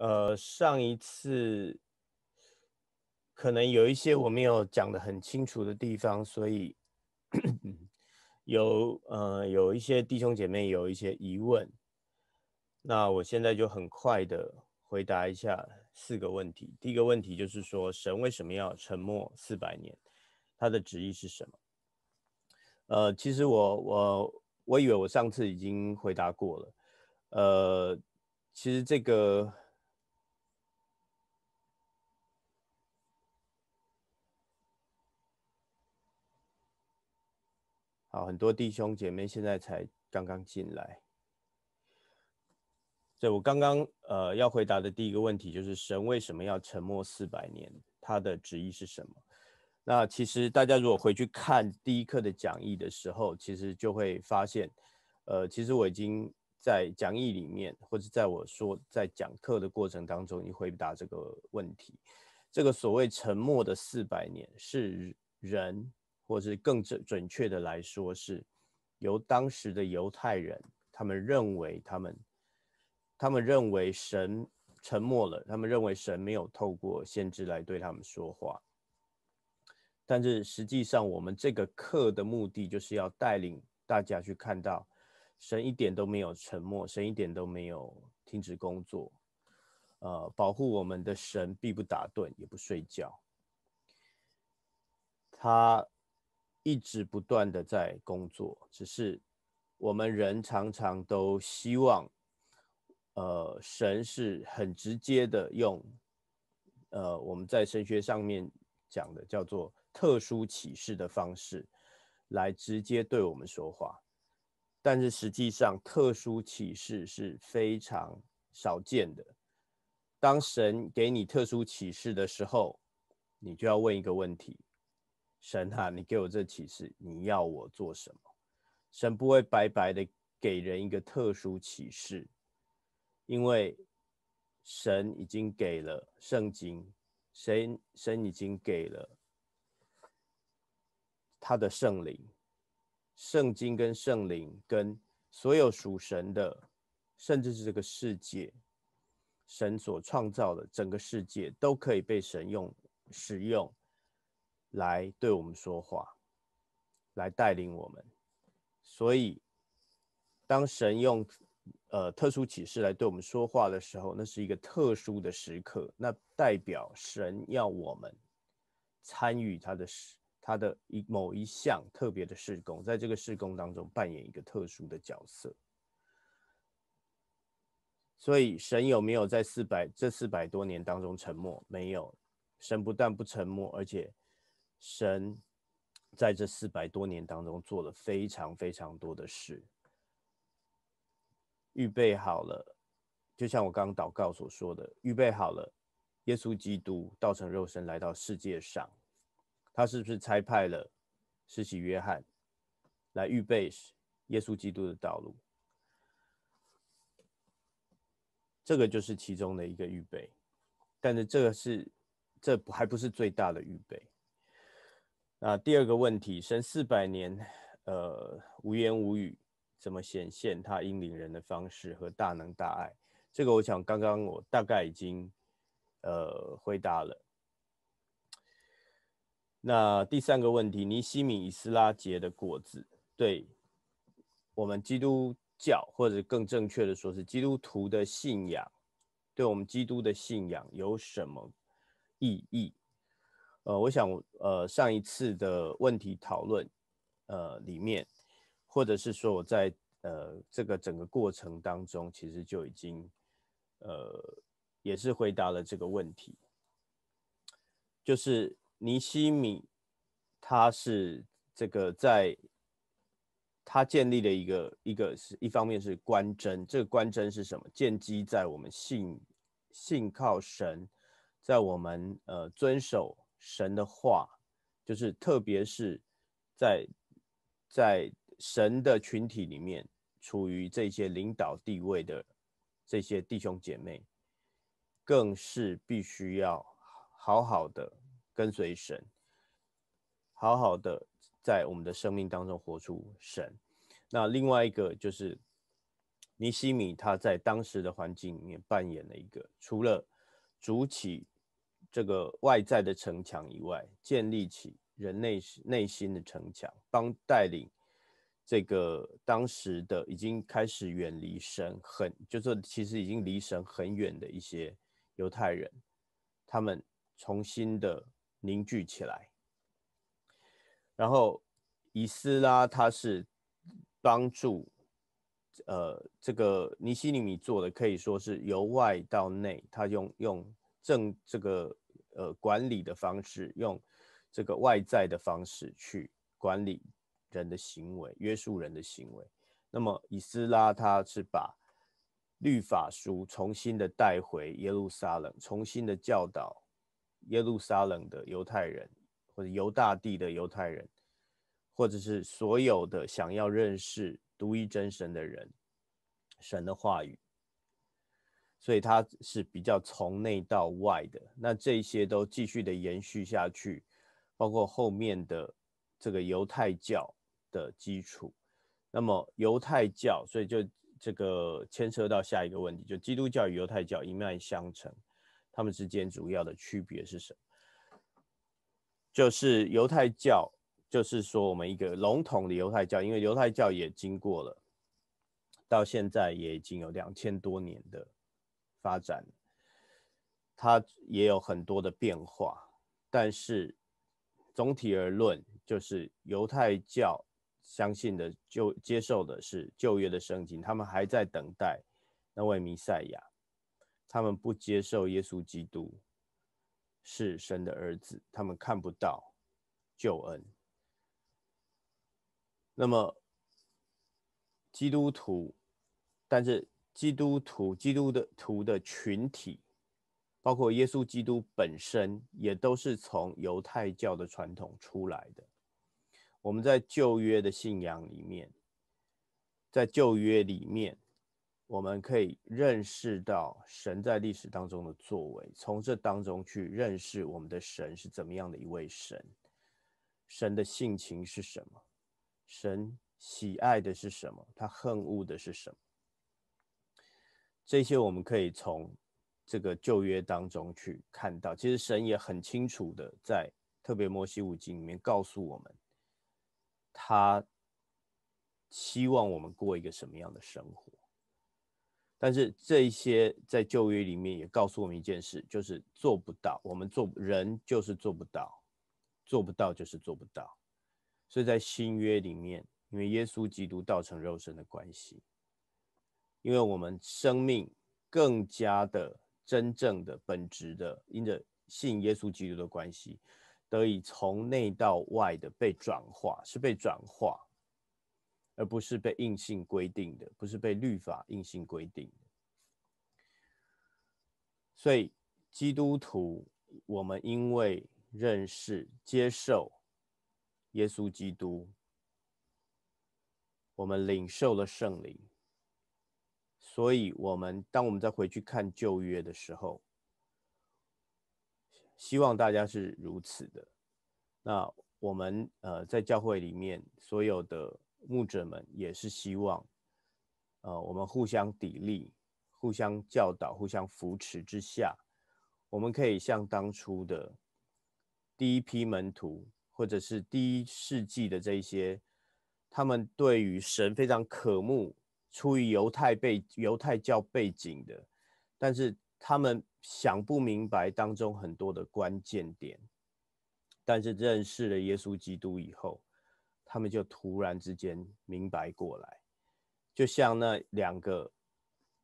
呃，上一次可能有一些我没有讲的很清楚的地方，所以有呃有一些弟兄姐妹有一些疑问，那我现在就很快的回答一下四个问题。第一个问题就是说，神为什么要沉默四百年？他的旨意是什么？呃，其实我我我以为我上次已经回答过了。呃，其实这个。好，很多弟兄姐妹现在才刚刚进来。这我刚刚呃要回答的第一个问题就是：神为什么要沉默四百年？他的旨意是什么？那其实大家如果回去看第一课的讲义的时候，其实就会发现，呃，其实我已经在讲义里面，或者在我说在讲课的过程当中，已回答这个问题。这个所谓沉默的四百年是人。或是更准准确的来说，是由当时的犹太人，他们认为他们，他们认为神沉默了，他们认为神没有透过先知来对他们说话。但是实际上，我们这个课的目的就是要带领大家去看到，神一点都没有沉默，神一点都没有停止工作，呃，保护我们的神必不打盹，也不睡觉，他。一直不断的在工作，只是我们人常常都希望，呃，神是很直接的用，呃，我们在神学上面讲的叫做特殊启示的方式，来直接对我们说话。但是实际上，特殊启示是非常少见的。当神给你特殊启示的时候，你就要问一个问题。神啊，你给我这启示，你要我做什么？神不会白白的给人一个特殊启示，因为神已经给了圣经，神神已经给了他的圣灵，圣经跟圣灵跟所有属神的，甚至是这个世界，神所创造的整个世界都可以被神用使用。来对我们说话，来带领我们。所以，当神用呃特殊启示来对我们说话的时候，那是一个特殊的时刻。那代表神要我们参与他的事，他的一某一项特别的事工，在这个事工当中扮演一个特殊的角色。所以，神有没有在四百这四百多年当中沉默？没有。神不但不沉默，而且。神在这四百多年当中做了非常非常多的事，预备好了，就像我刚刚祷告所说的，预备好了。耶稣基督道成肉身来到世界上，他是不是差派了施洗约翰来预备耶稣基督的道路？这个就是其中的一个预备，但是这个是这还不是最大的预备。那第二个问题，神四百年，呃，无言无语，怎么显现他引领人的方式和大能大爱？这个我想刚刚我大概已经，呃，回答了。那第三个问题，尼西米以斯拉杰的果子，对我们基督教或者更正确的说是基督徒的信仰，对我们基督的信仰有什么意义？呃，我想，呃，上一次的问题讨论，呃，里面，或者是说我在呃这个整个过程当中，其实就已经，呃，也是回答了这个问题，就是尼西米，他是这个在，他建立的一个一个是一方面是关真，这个关真是什么？建基在我们信信靠神，在我们呃遵守。神的话，就是特别是，在在神的群体里面，处于这些领导地位的这些弟兄姐妹，更是必须要好好的跟随神，好好的在我们的生命当中活出神。那另外一个就是尼西米，他在当时的环境里面扮演了一个除了主体。这个外在的城墙以外，建立起人内内心的城墙，帮带领这个当时的已经开始远离神，很就是其实已经离神很远的一些犹太人，他们重新的凝聚起来。然后以斯拉他是帮助呃这个尼西尼米做的，可以说是由外到内，他用用正这个。呃，管理的方式，用这个外在的方式去管理人的行为，约束人的行为。那么，以斯拉他是把律法书重新的带回耶路撒冷，重新的教导耶路撒冷的犹太人，或者犹大地的犹太人，或者是所有的想要认识独一真神的人，神的话语。所以它是比较从内到外的，那这些都继续的延续下去，包括后面的这个犹太教的基础。那么犹太教，所以就这个牵涉到下一个问题，就基督教与犹太教一脉相承，他们之间主要的区别是什么？就是犹太教，就是说我们一个笼统的犹太教，因为犹太教也经过了到现在也已经有两千多年的。发展，它也有很多的变化，但是总体而论，就是犹太教相信的、就接受的是旧约的圣经，他们还在等待那位弥赛亚，他们不接受耶稣基督是神的儿子，他们看不到救恩。那么基督徒，但是。基督徒、基督的徒的群体，包括耶稣基督本身，也都是从犹太教的传统出来的。我们在旧约的信仰里面，在旧约里面，我们可以认识到神在历史当中的作为，从这当中去认识我们的神是怎么样的一位神，神的性情是什么，神喜爱的是什么，他恨恶的是什么。这些我们可以从这个旧约当中去看到，其实神也很清楚的在特别摩西五经里面告诉我们，他希望我们过一个什么样的生活。但是这些在旧约里面也告诉我们一件事，就是做不到，我们做人就是做不到，做不到就是做不到。所以在新约里面，因为耶稣基督道成肉身的关系。因为我们生命更加的真正的本质的，因着信耶稣基督的关系，得以从内到外的被转化，是被转化，而不是被硬性规定的，不是被律法硬性规定的。所以基督徒，我们因为认识、接受耶稣基督，我们领受了圣灵。所以，我们当我们再回去看旧约的时候，希望大家是如此的。那我们呃，在教会里面所有的牧者们也是希望，呃，我们互相砥砺、互相教导、互相扶持之下，我们可以像当初的第一批门徒，或者是第一世纪的这些，他们对于神非常渴慕。出于犹太背犹太教背景的，但是他们想不明白当中很多的关键点，但是认识了耶稣基督以后，他们就突然之间明白过来，就像那两个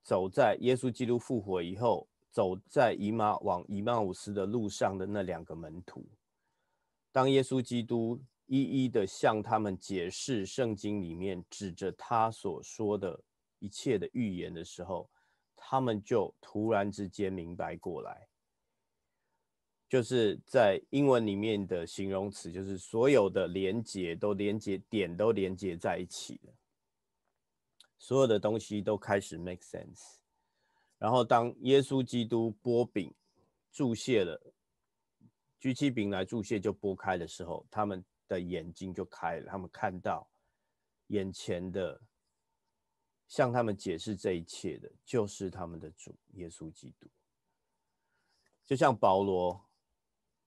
走在耶稣基督复活以后，走在以马往以马五斯的路上的那两个门徒，当耶稣基督。一一的向他们解释圣经里面指着他所说的一切的预言的时候，他们就突然之间明白过来，就是在英文里面的形容词，就是所有的连接都连接点都连接在一起了，所有的东西都开始 make sense。然后当耶稣基督拨饼注谢了，举起饼来注谢就剥开的时候，他们。的眼睛就开了，他们看到眼前的，向他们解释这一切的就是他们的主耶稣基督。就像保罗，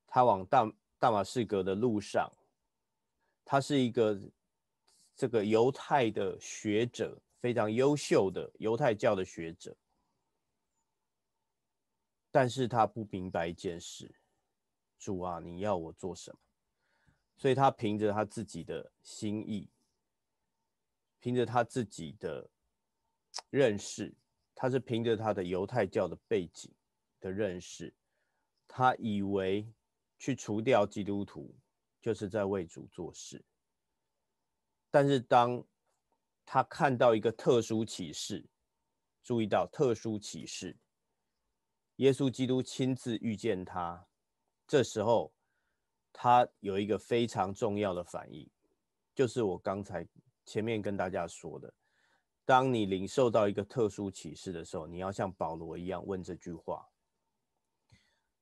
他往大大马士革的路上，他是一个这个犹太的学者，非常优秀的犹太教的学者，但是他不明白一件事：主啊，你要我做什么？所以他凭着他自己的心意，凭着他自己的认识，他是凭着他的犹太教的背景的认识，他以为去除掉基督徒就是在为主做事。但是当他看到一个特殊启示，注意到特殊启示，耶稣基督亲自遇见他，这时候。他有一个非常重要的反应，就是我刚才前面跟大家说的，当你领受到一个特殊启示的时候，你要像保罗一样问这句话。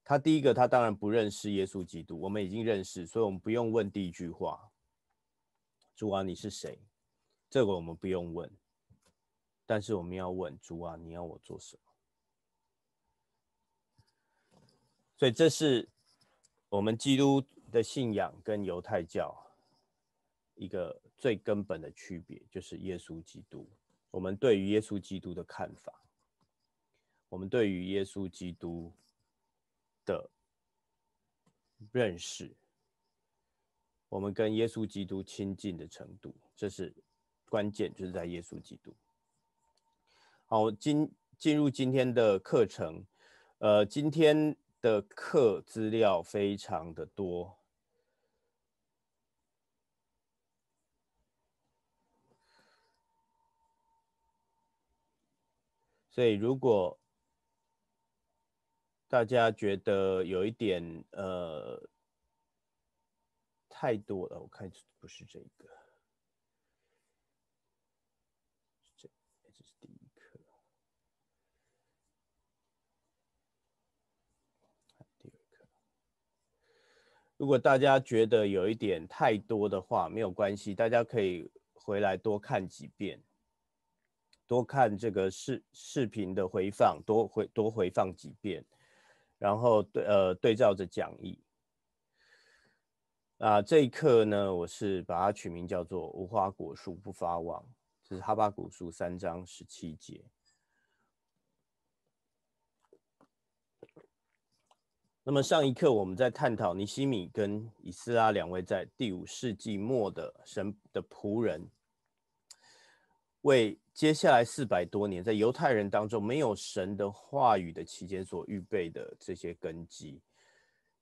他第一个，他当然不认识耶稣基督，我们已经认识，所以我们不用问第一句话。主啊，你是谁？这个我们不用问，但是我们要问主啊，你要我做什么？所以这是我们基督。的信仰跟犹太教一个最根本的区别，就是耶稣基督。我们对于耶稣基督的看法，我们对于耶稣基督的认识，我们跟耶稣基督亲近的程度，这是关键，就是在耶稣基督。好，今进入今天的课程，呃，今天。的课资料非常的多，所以如果大家觉得有一点呃太多了，我看不是这个。如果大家觉得有一点太多的话，没有关系，大家可以回来多看几遍，多看这个视视频的回放，多回多回放几遍，然后对呃对照着讲义。啊，这一课呢，我是把它取名叫做“无花果树不发旺”，这是《哈巴古书》三章十七节。那么上一课我们在探讨尼西米跟以斯拉两位在第五世纪末的神的仆人，为接下来四百多年在犹太人当中没有神的话语的期间所预备的这些根基。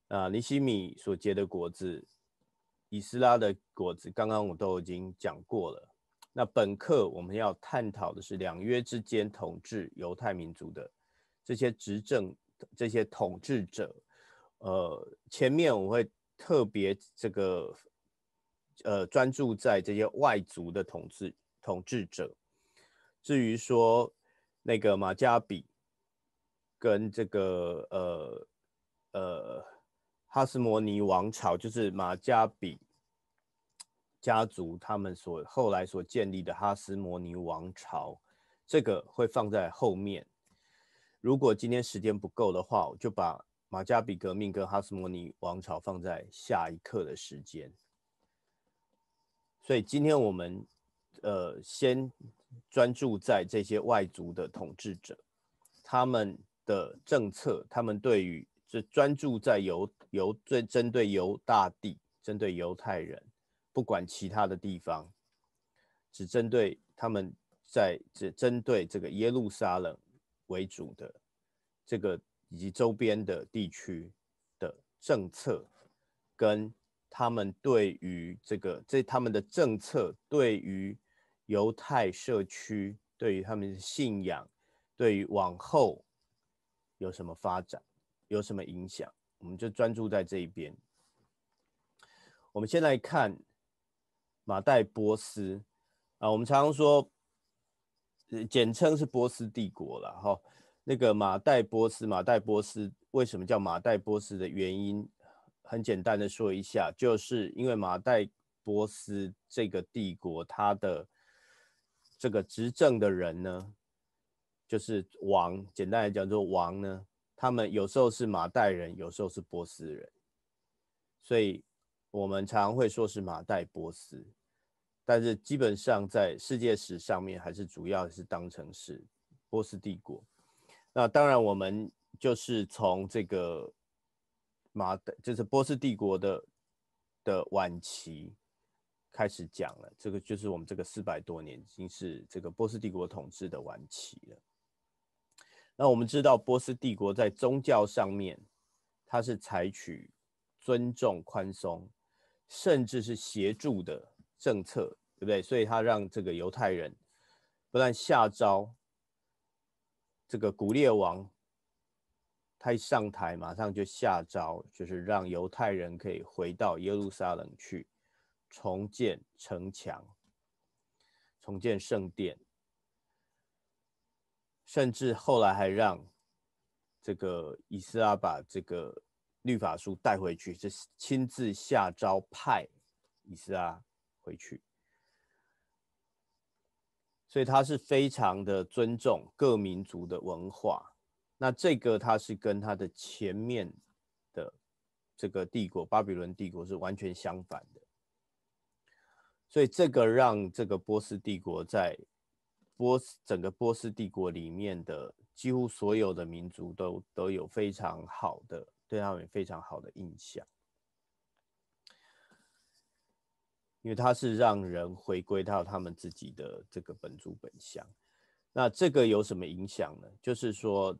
啊，尼西米所结的果子，以斯拉的果子，刚刚我都已经讲过了。那本课我们要探讨的是两约之间统治犹太民族的这些执政、这些统治者。呃，前面我会特别这个呃专注在这些外族的统治统治者。至于说那个马加比跟这个呃呃哈斯摩尼王朝，就是马加比家族他们所后来所建立的哈斯摩尼王朝，这个会放在后面。如果今天时间不够的话，我就把。马加比革命跟哈斯摩尼王朝放在下一课的时间，所以今天我们呃先专注在这些外族的统治者，他们的政策，他们对于这专注在犹犹最针对犹大地，针对犹太人，不管其他的地方，只针对他们在只针对这个耶路撒冷为主的这个。以及周边的地区的政策，跟他们对于这个这他们的政策对于犹太社区，对于他们的信仰，对于往后有什么发展，有什么影响，我们就专注在这一边。我们先来看马代波斯啊，我们常说，简称是波斯帝国了，哈。那个马代波斯，马代波斯为什么叫马代波斯的原因，很简单的说一下，就是因为马代波斯这个帝国，它的这个执政的人呢，就是王，简单来讲就王呢，他们有时候是马代人，有时候是波斯人，所以我们常会说是马代波斯，但是基本上在世界史上面，还是主要是当成是波斯帝国。那当然，我们就是从这个马，就是波斯帝国的的晚期开始讲了。这个就是我们这个四百多年，已经是这个波斯帝国统治的晚期了。那我们知道，波斯帝国在宗教上面，它是采取尊重、宽松，甚至是协助的政策，对不对？所以它让这个犹太人不但下招。这个古列王，他一上台，马上就下诏，就是让犹太人可以回到耶路撒冷去，重建城墙，重建圣殿，甚至后来还让这个以斯拉把这个律法书带回去，这是亲自下诏派以斯拉回去。所以，他是非常的尊重各民族的文化。那这个，他是跟他的前面的这个帝国巴比伦帝国是完全相反的。所以，这个让这个波斯帝国在波斯整个波斯帝国里面的几乎所有的民族都都有非常好的对他们非常好的印象。因为它是让人回归到他们自己的这个本族本乡，那这个有什么影响呢？就是说，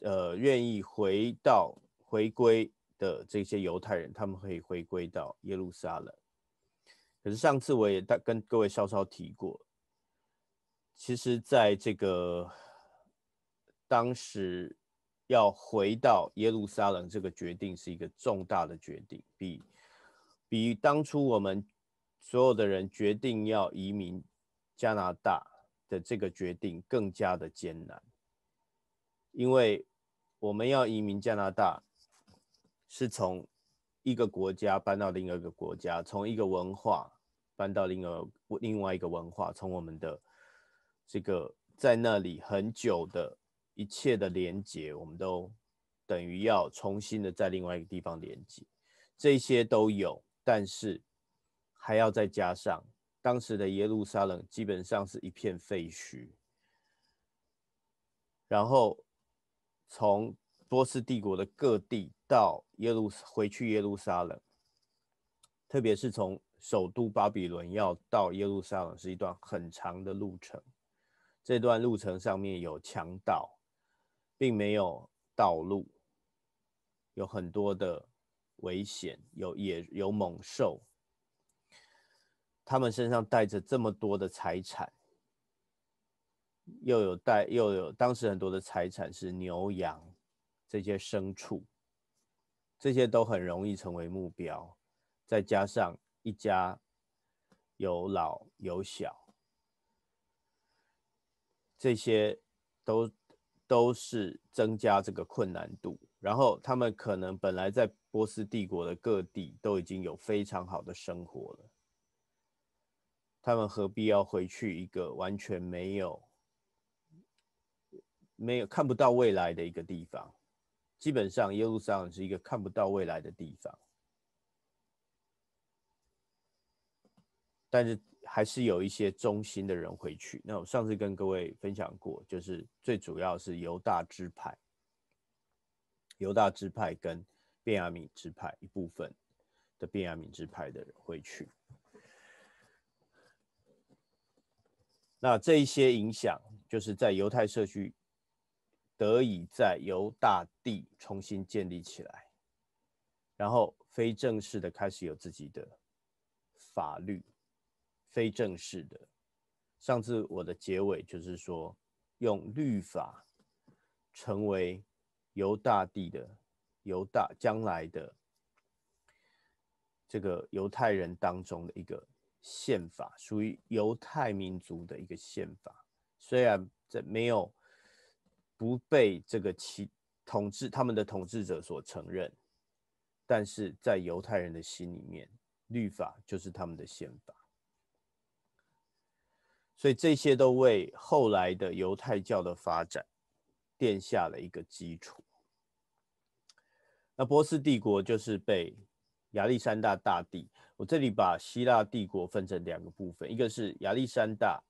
呃，愿意回到回归的这些犹太人，他们可以回归到耶路撒冷。可是上次我也跟各位稍稍提过，其实在这个当时要回到耶路撒冷这个决定是一个重大的决定，比。比当初我们所有的人决定要移民加拿大的这个决定更加的艰难，因为我们要移民加拿大，是从一个国家搬到另一个国家，从一个文化搬到另一个另外一个文化，从我们的这个在那里很久的一切的连接，我们都等于要重新的在另外一个地方连接。这些都有。但是还要再加上，当时的耶路撒冷基本上是一片废墟。然后从波斯帝国的各地到耶路回去耶路撒冷，特别是从首都巴比伦要到耶路撒冷，是一段很长的路程。这段路程上面有强盗，并没有道路，有很多的。危险有也有猛兽，他们身上带着这么多的财产，又有带又有当时很多的财产是牛羊这些牲畜，这些都很容易成为目标。再加上一家有老有小，这些都都是增加这个困难度。然后他们可能本来在。波斯帝国的各地都已经有非常好的生活了，他们何必要回去一个完全没有、没有看不到未来的一个地方？基本上耶路撒冷是一个看不到未来的地方，但是还是有一些忠心的人回去。那我上次跟各位分享过，就是最主要是犹大支派，犹大支派跟。便雅敏支派一部分的便雅敏支派的人会去。那这一些影响，就是在犹太社区得以在犹大地重新建立起来，然后非正式的开始有自己的法律。非正式的，上次我的结尾就是说，用律法成为犹大地的。犹大将来的这个犹太人当中的一个宪法，属于犹太民族的一个宪法，虽然这没有不被这个其统治他们的统治者所承认，但是在犹太人的心里面，律法就是他们的宪法，所以这些都为后来的犹太教的发展奠下了一个基础。那波斯帝国就是被亚历山大大帝。我这里把希腊帝国分成两个部分，一个是亚历山大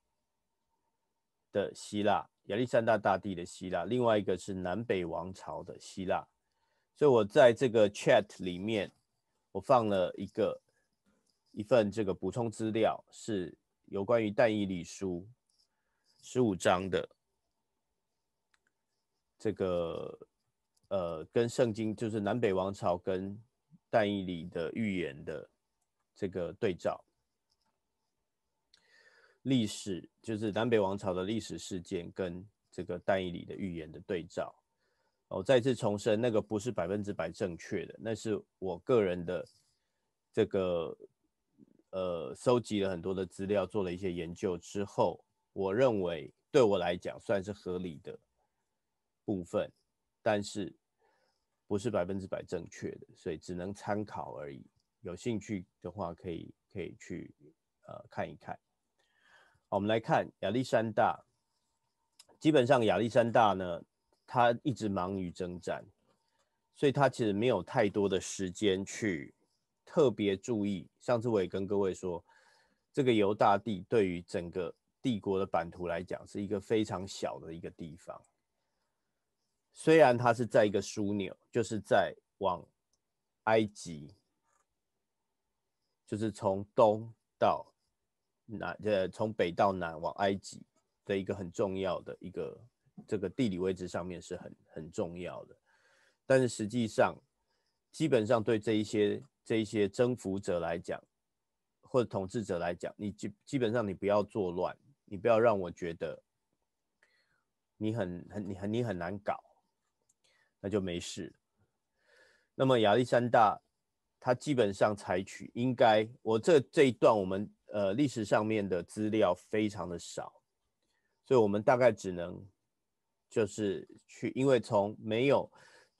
的希腊，亚历山大大帝的希腊；另外一个是南北王朝的希腊。所以我在这个 chat 里面，我放了一个一份这个补充资料，是有关于但以理书十五章的这个。呃，跟圣经就是南北王朝跟但以里的预言的这个对照，历史就是南北王朝的历史事件跟这个但以里的预言的对照。我再次重申，那个不是百分之百正确的，那是我个人的这个呃，收集了很多的资料，做了一些研究之后，我认为对我来讲算是合理的部分。但是不是百分之百正确的，所以只能参考而已。有兴趣的话，可以可以去呃看一看。我们来看亚历山大，基本上亚历山大呢，他一直忙于征战，所以他其实没有太多的时间去特别注意。上次我也跟各位说，这个犹大帝对于整个帝国的版图来讲，是一个非常小的一个地方。虽然它是在一个枢纽，就是在往埃及，就是从东到南，呃，从北到南往埃及的一个很重要的一个这个地理位置上面是很很重要的，但是实际上，基本上对这一些这一些征服者来讲，或者统治者来讲，你基基本上你不要作乱，你不要让我觉得你很很你很你很难搞。那就没事。那么亚历山大，他基本上采取应该，我这这一段我们呃历史上面的资料非常的少，所以我们大概只能就是去，因为从没有，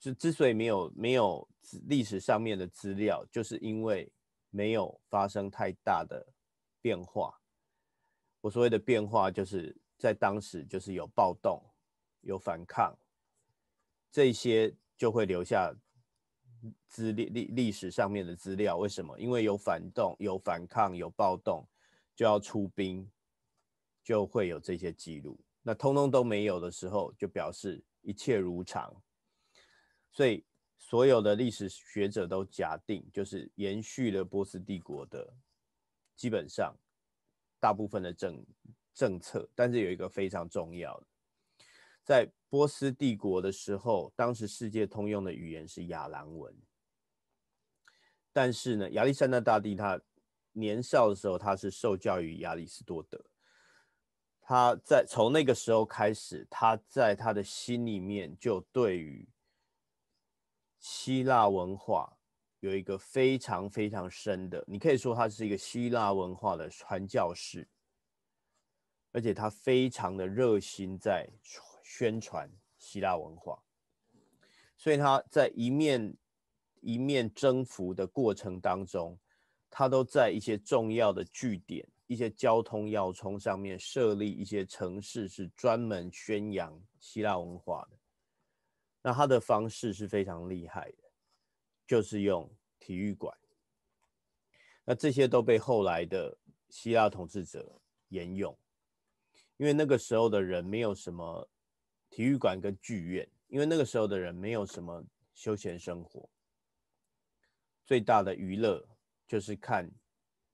就之所以没有没有历史上面的资料，就是因为没有发生太大的变化。我所谓的变化，就是在当时就是有暴动，有反抗。这些就会留下资历历历史上面的资料，为什么？因为有反动、有反抗、有暴动，就要出兵，就会有这些记录。那通通都没有的时候，就表示一切如常。所以所有的历史学者都假定，就是延续了波斯帝国的基本上大部分的政政策，但是有一个非常重要的，在。波斯帝国的时候，当时世界通用的语言是亚兰文。但是呢，亚历山大大帝他年少的时候，他是受教于亚里士多德。他在从那个时候开始，他在他的心里面就对于希腊文化有一个非常非常深的。你可以说他是一个希腊文化的传教士，而且他非常的热心在。宣传希腊文化，所以他在一面一面征服的过程当中，他都在一些重要的据点、一些交通要冲上面设立一些城市，是专门宣扬希腊文化的。那他的方式是非常厉害的，就是用体育馆。那这些都被后来的希腊统治者沿用，因为那个时候的人没有什么。体育馆跟剧院，因为那个时候的人没有什么休闲生活，最大的娱乐就是看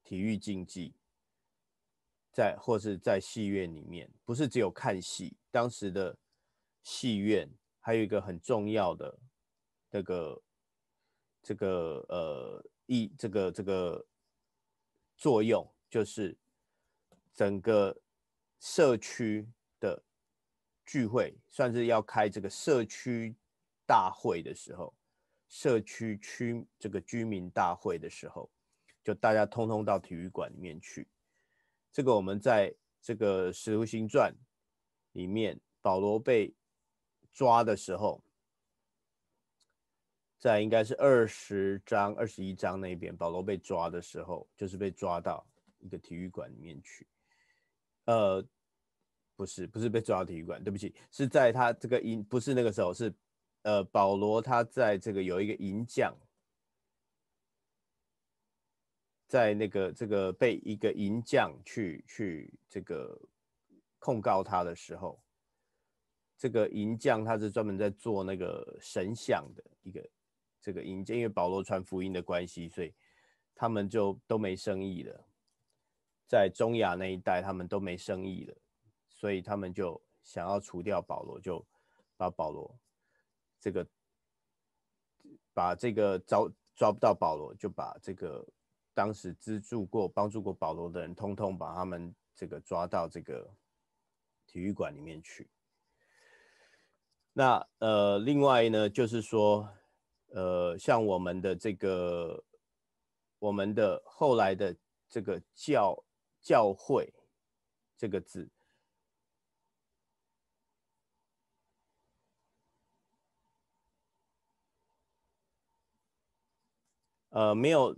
体育竞技，在或是在戏院里面，不是只有看戏。当时的戏院还有一个很重要的那个这个呃一这个这个作用，就是整个社区。聚会算是要开这个社区大会的时候，社区区这个居民大会的时候，就大家通通到体育馆里面去。这个我们在这个《使徒行传》里面，保罗被抓的时候，在应该是二十章二十一章那边，保罗被抓的时候，就是被抓到一个体育馆里面去。呃。不是不是被抓到体育馆，对不起，是在他这个银不是那个时候是，呃，保罗他在这个有一个银匠，在那个这个被一个银匠去去这个控告他的时候，这个银匠他是专门在做那个神像的一个这个银匠，因为保罗传福音的关系，所以他们就都没生意了，在中亚那一带，他们都没生意了。所以他们就想要除掉保罗，就把保罗这个，把这个招。抓不到保罗，就把这个当时资助过、帮助过保罗的人，通通把他们这个抓到这个体育馆里面去。那呃，另外呢，就是说，呃，像我们的这个，我们的后来的这个“教教会”这个字。呃，没有，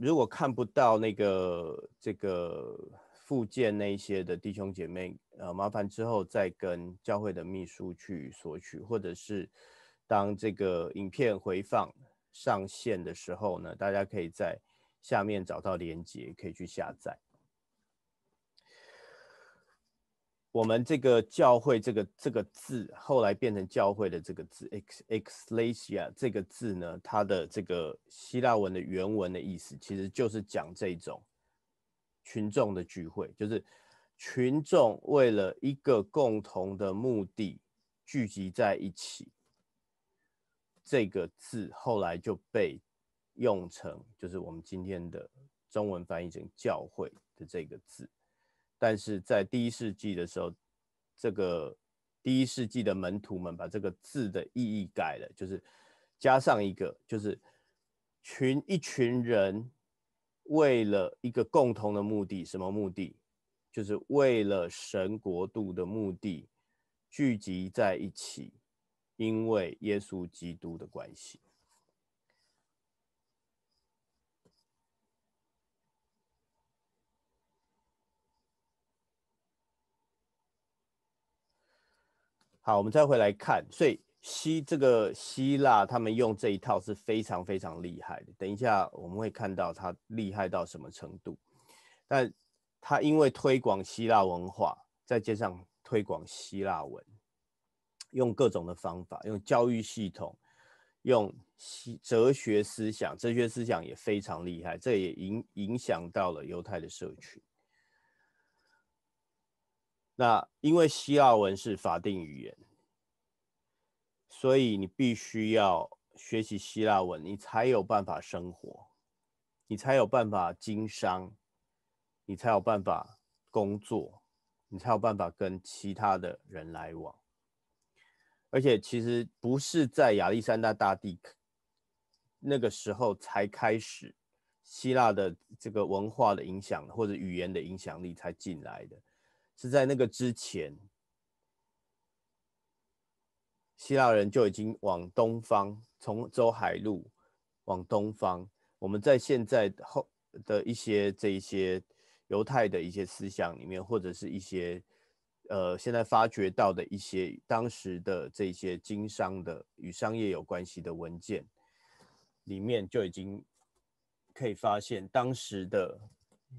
如果看不到那个这个附件那一些的弟兄姐妹，呃，麻烦之后再跟教会的秘书去索取，或者是当这个影片回放上线的时候呢，大家可以在下面找到链接，可以去下载。我们这个教会这个这个字，后来变成教会的这个字，ex e x l a s i a 这个字呢，它的这个希腊文的原文的意思，其实就是讲这种群众的聚会，就是群众为了一个共同的目的聚集在一起。这个字后来就被用成，就是我们今天的中文翻译成教会的这个字。但是在第一世纪的时候，这个第一世纪的门徒们把这个字的意义改了，就是加上一个，就是群一群人为了一个共同的目的，什么目的？就是为了神国度的目的聚集在一起，因为耶稣基督的关系。好，我们再回来看，所以希这个希腊他们用这一套是非常非常厉害的。等一下我们会看到他厉害到什么程度，但他因为推广希腊文化，再加上推广希腊文，用各种的方法，用教育系统，用西哲学思想，哲学思想也非常厉害，这也影影响到了犹太的社区。那因为希腊文是法定语言，所以你必须要学习希腊文，你才有办法生活，你才有办法经商，你才有办法工作，你才有办法跟其他的人来往。而且其实不是在亚历山大大帝那个时候才开始希腊的这个文化的影响或者语言的影响力才进来的。是在那个之前，希腊人就已经往东方，从走海路往东方。我们在现在后的一些这一些犹太的一些思想里面，或者是一些呃现在发掘到的一些当时的这些经商的与商业有关系的文件里面，就已经可以发现当时的。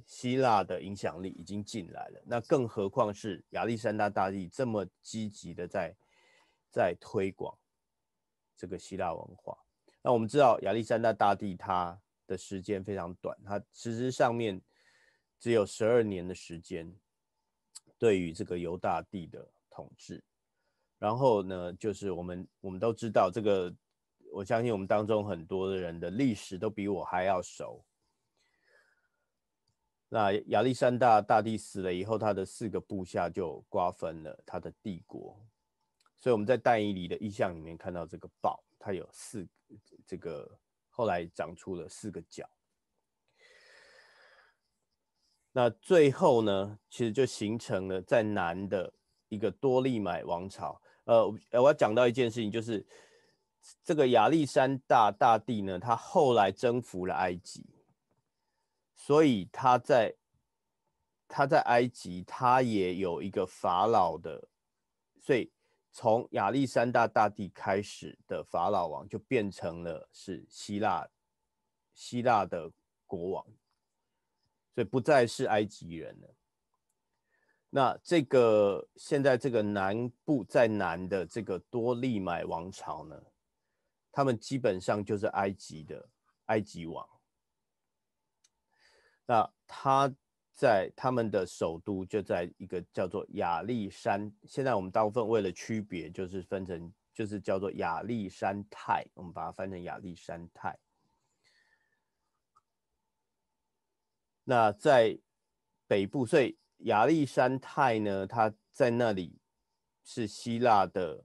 希腊的影响力已经进来了，那更何况是亚历山大大帝这么积极的在在推广这个希腊文化。那我们知道亚历山大大帝他的时间非常短，他其实上面只有十二年的时间对于这个犹大帝的统治。然后呢，就是我们我们都知道这个，我相信我们当中很多的人的历史都比我还要熟。那亚历山大大帝死了以后，他的四个部下就瓜分了他的帝国。所以我们在但尼里的意象里面看到这个豹，它有四这个后来长出了四个角。那最后呢，其实就形成了在南的一个多利买王朝。呃，我要讲到一件事情，就是这个亚历山大大帝呢，他后来征服了埃及。所以他在他在埃及，他也有一个法老的，所以从亚历山大大帝开始的法老王就变成了是希腊希腊的国王，所以不再是埃及人了。那这个现在这个南部在南的这个多利买王朝呢，他们基本上就是埃及的埃及王。那他在他们的首都就在一个叫做雅利山，现在我们大部分为了区别，就是分成就是叫做雅利山泰，我们把它翻成雅利山泰。那在北部，所以雅利山泰呢，它在那里是希腊的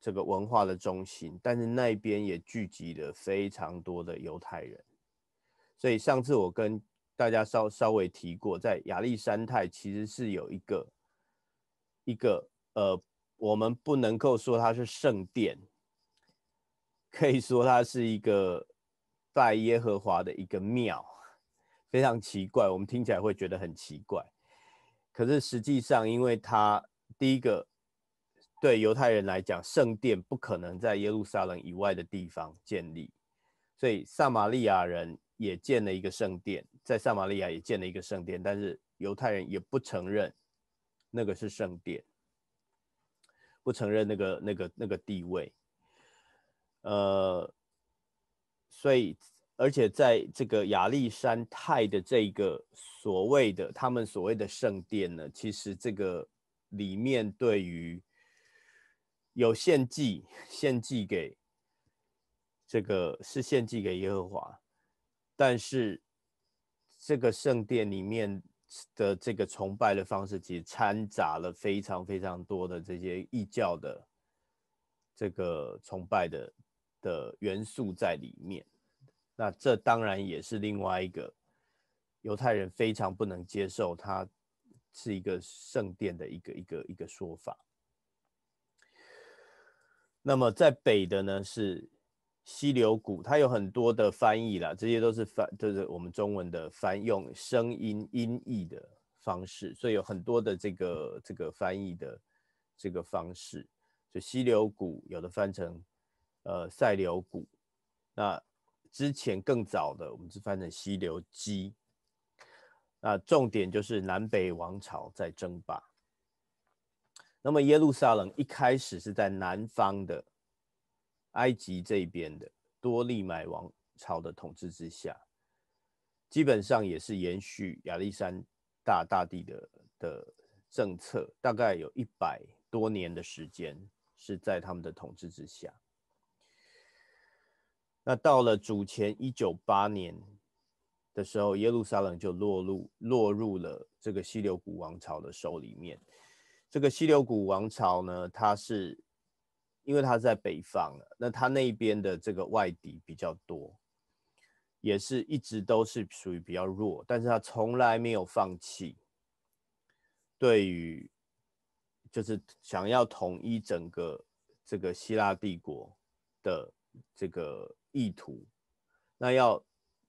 这个文化的中心，但是那边也聚集了非常多的犹太人，所以上次我跟。大家稍稍微提过，在亚历山泰其实是有一个一个呃，我们不能够说它是圣殿，可以说它是一个拜耶和华的一个庙，非常奇怪，我们听起来会觉得很奇怪，可是实际上，因为它第一个对犹太人来讲，圣殿不可能在耶路撒冷以外的地方建立，所以撒玛利亚人。也建了一个圣殿，在撒玛利亚也建了一个圣殿，但是犹太人也不承认那个是圣殿，不承认那个那个那个地位。呃，所以而且在这个亚历山泰的这个所谓的他们所谓的圣殿呢，其实这个里面对于有献祭，献祭给这个是献祭给耶和华。但是，这个圣殿里面的这个崇拜的方式，其实掺杂了非常非常多的这些异教的这个崇拜的的元素在里面。那这当然也是另外一个犹太人非常不能接受，它是一个圣殿的一个一个一个说法。那么在北的呢是。溪流谷，它有很多的翻译啦，这些都是翻，就是我们中文的翻用声音音译的方式，所以有很多的这个这个翻译的这个方式。就溪流谷，有的翻成呃塞流谷，那之前更早的，我们是翻成溪流鸡。那重点就是南北王朝在争霸。那么耶路撒冷一开始是在南方的。埃及这边的多利买王朝的统治之下，基本上也是延续亚历山大大帝的的政策，大概有一百多年的时间是在他们的统治之下。那到了主前一九八年的时候，耶路撒冷就落入落入了这个西流古王朝的手里面。这个西流古王朝呢，它是。因为他在北方，那他那边的这个外敌比较多，也是一直都是属于比较弱，但是他从来没有放弃。对于，就是想要统一整个这个希腊帝国的这个意图，那要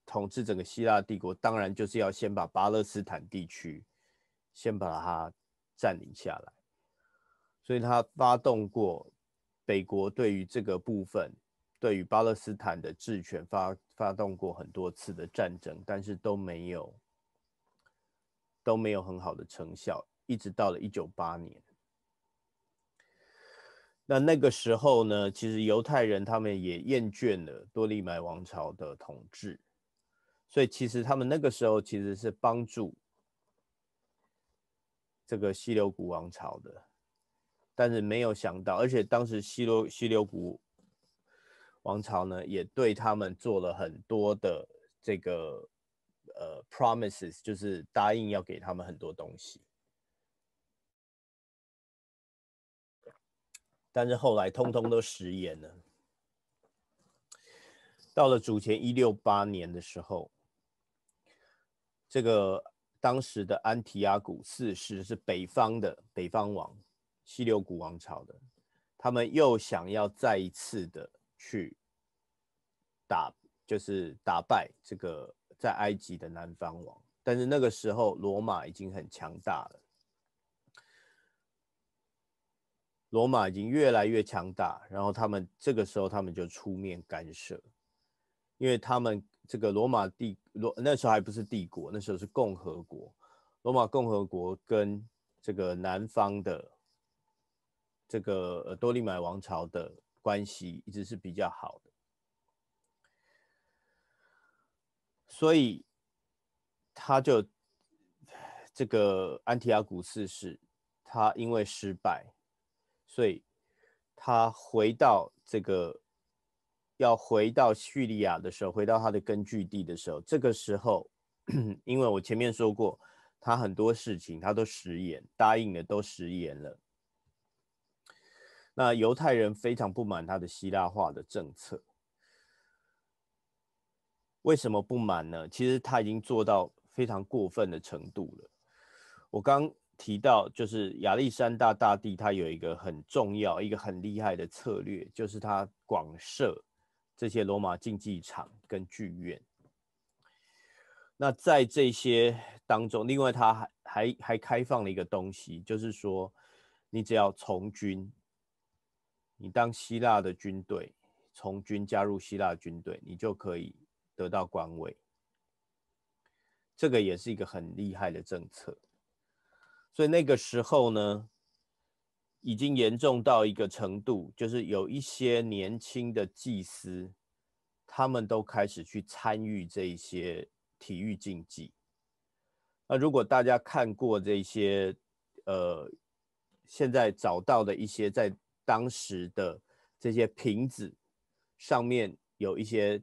统治整个希腊帝国，当然就是要先把巴勒斯坦地区先把它占领下来，所以他发动过。北国对于这个部分，对于巴勒斯坦的治权发发动过很多次的战争，但是都没有都没有很好的成效。一直到了一九八年，那那个时候呢，其实犹太人他们也厌倦了多利买王朝的统治，所以其实他们那个时候其实是帮助这个西流古王朝的。但是没有想到，而且当时西罗西流古王朝呢，也对他们做了很多的这个呃 promises，就是答应要给他们很多东西。但是后来通通都食言了。到了主前一六八年的时候，这个当时的安提亚古四世是北方的北方王。西流古王朝的，他们又想要再一次的去打，就是打败这个在埃及的南方王。但是那个时候，罗马已经很强大了，罗马已经越来越强大。然后他们这个时候，他们就出面干涉，因为他们这个罗马帝，罗那时候还不是帝国，那时候是共和国。罗马共和国跟这个南方的。这个多利买王朝的关系一直是比较好的，所以他就这个安提阿古四世，他因为失败，所以他回到这个要回到叙利亚的时候，回到他的根据地的时候，这个时候，因为我前面说过，他很多事情他都食言，答应的都食言了。那犹太人非常不满他的希腊化的政策，为什么不满呢？其实他已经做到非常过分的程度了。我刚提到，就是亚历山大大帝，他有一个很重要、一个很厉害的策略，就是他广设这些罗马竞技场跟剧院。那在这些当中，另外他还还还开放了一个东西，就是说，你只要从军。你当希腊的军队从军加入希腊军队，你就可以得到官位。这个也是一个很厉害的政策。所以那个时候呢，已经严重到一个程度，就是有一些年轻的祭司，他们都开始去参与这些体育竞技。那如果大家看过这些，呃，现在找到的一些在。当时的这些瓶子上面有一些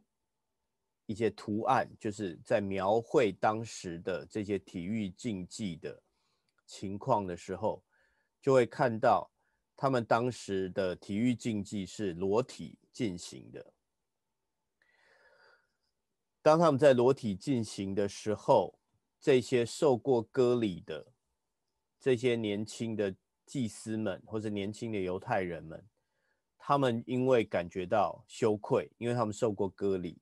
一些图案，就是在描绘当时的这些体育竞技的情况的时候，就会看到他们当时的体育竞技是裸体进行的。当他们在裸体进行的时候，这些受过割礼的这些年轻的。祭司们或者年轻的犹太人们，他们因为感觉到羞愧，因为他们受过割礼，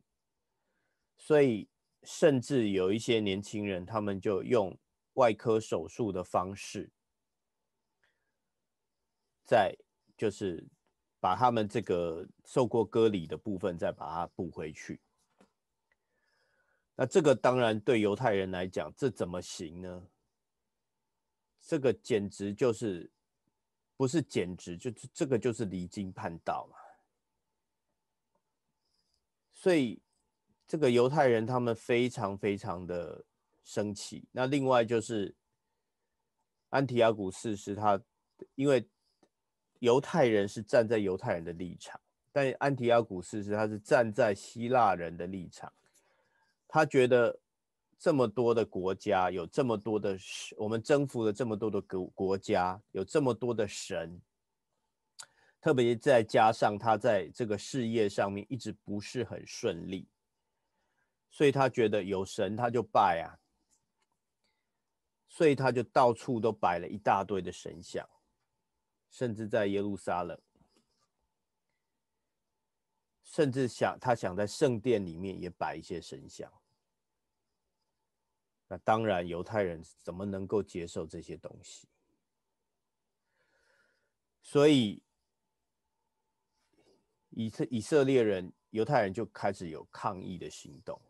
所以甚至有一些年轻人，他们就用外科手术的方式，在就是把他们这个受过割礼的部分再把它补回去。那这个当然对犹太人来讲，这怎么行呢？这个简直就是，不是简直，就是这个就是离经叛道嘛。所以，这个犹太人他们非常非常的生气。那另外就是安提阿古四世他，因为犹太人是站在犹太人的立场，但安提阿古四世他是站在希腊人的立场，他觉得。这么多的国家有这么多的我们征服了这么多的国国家，有这么多的神。特别再加上他在这个事业上面一直不是很顺利，所以他觉得有神他就拜啊，所以他就到处都摆了一大堆的神像，甚至在耶路撒冷，甚至想他想在圣殿里面也摆一些神像。那当然，犹太人怎么能够接受这些东西？所以以色以色列人、犹太人就开始有抗议的行动。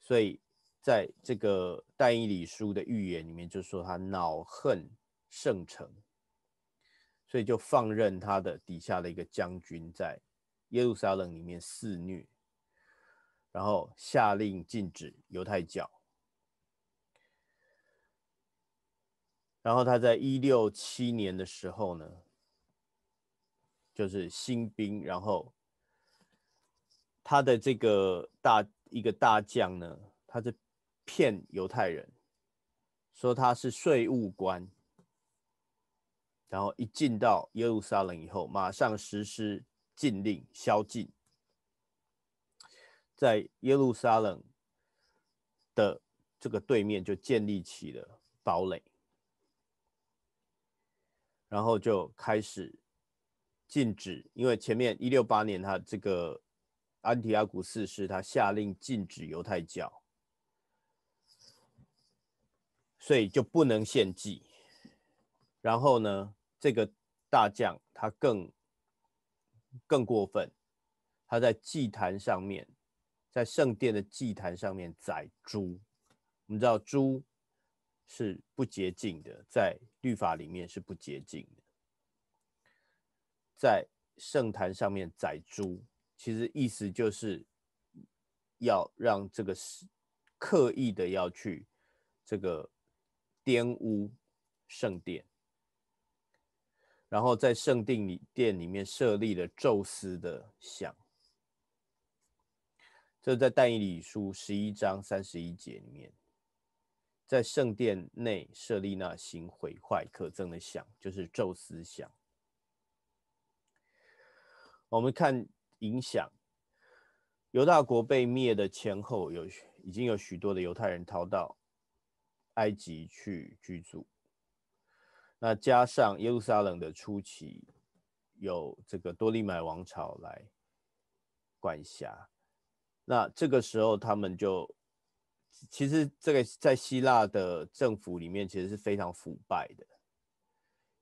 所以，在这个但以理书的预言里面，就说他恼恨圣城，所以就放任他的底下的一个将军在耶路撒冷里面肆虐，然后下令禁止犹太教。然后他在一六七年的时候呢，就是新兵，然后他的这个大一个大将呢，他在骗犹太人，说他是税务官，然后一进到耶路撒冷以后，马上实施禁令宵禁，在耶路撒冷的这个对面就建立起了堡垒。然后就开始禁止，因为前面一六八年他这个安提阿古四世他下令禁止犹太教，所以就不能献祭。然后呢，这个大将他更更过分，他在祭坛上面，在圣殿的祭坛上面宰猪。我们知道猪。是不洁净的，在律法里面是不洁净的。在圣坛上面宰猪，其实意思就是要让这个是刻意的要去这个玷污圣殿，然后在圣殿里殿里面设立了宙斯的像。这在但以理书十一章三十一节里面。在圣殿内设立那行毁坏可憎的像，就是宙斯像。我们看影响，犹大国被灭的前后，有已经有许多的犹太人逃到埃及去居住。那加上耶路撒冷的初期，有这个多利买王朝来管辖，那这个时候他们就。其实这个在希腊的政府里面，其实是非常腐败的，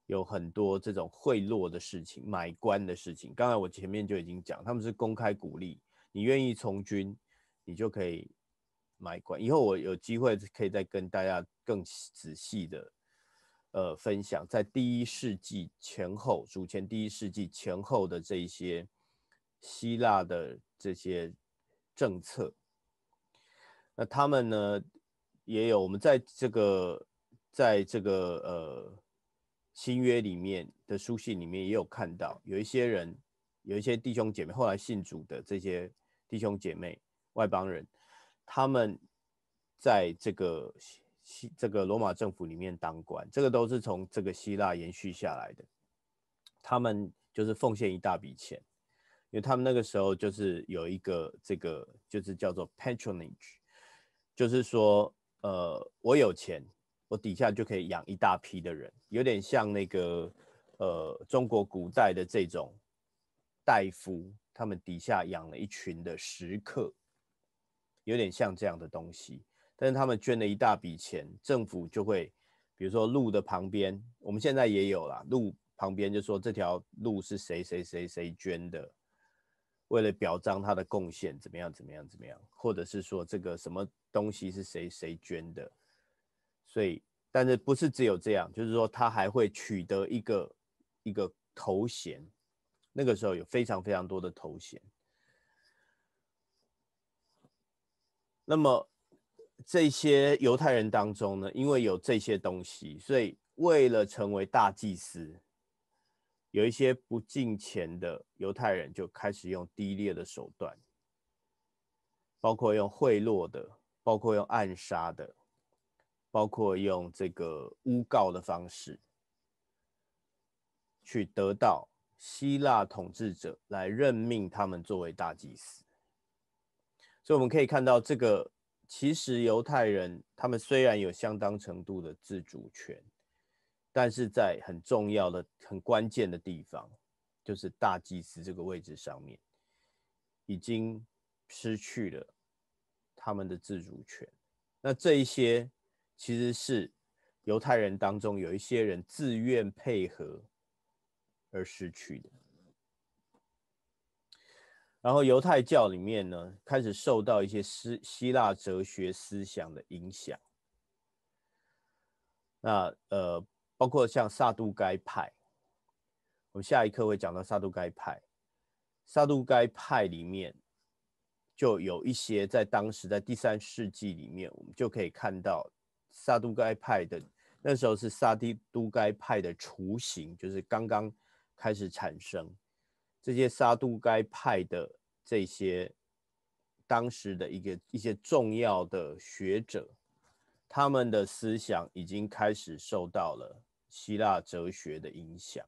有很多这种贿赂的事情、买官的事情。刚才我前面就已经讲，他们是公开鼓励你愿意从军，你就可以买官。以后我有机会可以再跟大家更仔细的呃分享，在第一世纪前后，主前第一世纪前后的这一些希腊的这些政策。那他们呢，也有我们在这个在这个呃新约里面的书信里面也有看到，有一些人，有一些弟兄姐妹后来信主的这些弟兄姐妹、外邦人，他们在这个西这个罗马政府里面当官，这个都是从这个希腊延续下来的。他们就是奉献一大笔钱，因为他们那个时候就是有一个这个就是叫做 patronage。就是说，呃，我有钱，我底下就可以养一大批的人，有点像那个，呃，中国古代的这种大夫，他们底下养了一群的食客，有点像这样的东西。但是他们捐了一大笔钱，政府就会，比如说路的旁边，我们现在也有啦，路旁边就说这条路是谁谁谁谁捐的。为了表彰他的贡献，怎么样？怎么样？怎么样？或者是说这个什么东西是谁谁捐的？所以，但是不是只有这样？就是说他还会取得一个一个头衔。那个时候有非常非常多的头衔。那么这些犹太人当中呢，因为有这些东西，所以为了成为大祭司。有一些不近钱的犹太人就开始用低劣的手段，包括用贿赂的，包括用暗杀的，包括用这个诬告的方式，去得到希腊统治者来任命他们作为大祭司。所以我们可以看到，这个其实犹太人他们虽然有相当程度的自主权。但是在很重要的、很关键的地方，就是大祭司这个位置上面，已经失去了他们的自主权。那这一些其实是犹太人当中有一些人自愿配合而失去的。然后，犹太教里面呢，开始受到一些希希腊哲学思想的影响。那呃。包括像萨杜该派，我们下一课会讲到萨杜该派。萨杜该派里面，就有一些在当时在第三世纪里面，我们就可以看到萨杜该派的那时候是萨迪都该派的雏形，就是刚刚开始产生。这些萨杜该派的这些当时的一个一些重要的学者，他们的思想已经开始受到了。希腊哲学的影响，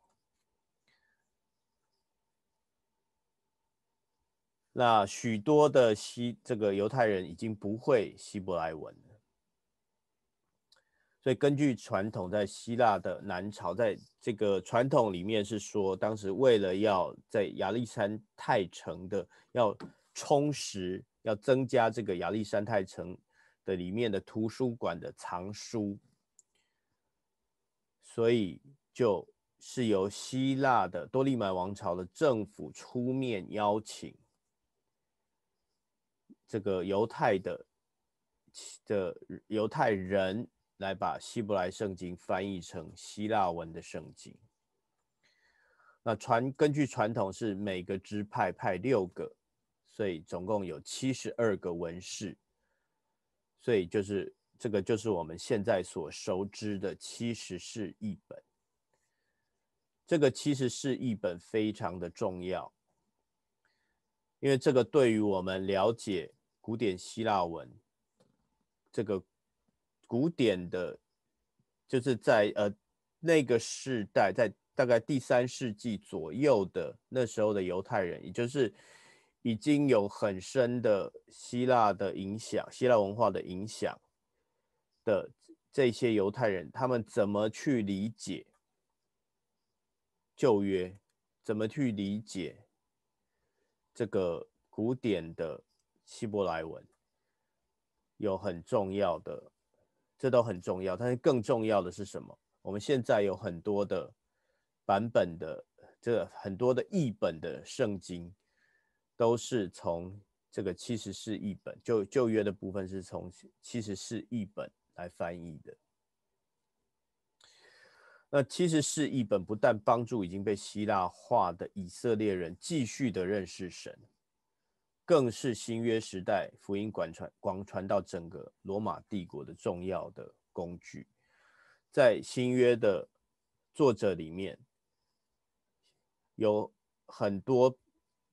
那许多的希这个犹太人已经不会希伯来文了，所以根据传统，在希腊的南朝，在这个传统里面是说，当时为了要在亚历山太城的要充实、要增加这个亚历山太城的里面的图书馆的藏书。所以就是由希腊的多利买王朝的政府出面邀请，这个犹太的的犹太人来把希伯来圣经翻译成希腊文的圣经。那传根据传统是每个支派派六个，所以总共有七十二个文士，所以就是。这个就是我们现在所熟知的，其实是一本。这个其实是一本非常的重要，因为这个对于我们了解古典希腊文，这个古典的，就是在呃那个时代，在大概第三世纪左右的那时候的犹太人，也就是已经有很深的希腊的影响，希腊文化的影响。的这些犹太人，他们怎么去理解旧约？怎么去理解这个古典的希伯来文？有很重要的，这都很重要。但是更重要的是什么？我们现在有很多的版本的，这很多的译本的圣经，都是从这个七十四译本，旧旧约的部分是从七十四译本。来翻译的，那其实是一本不但帮助已经被希腊化的以色列人继续的认识神，更是新约时代福音广传广传到整个罗马帝国的重要的工具。在新约的作者里面，有很多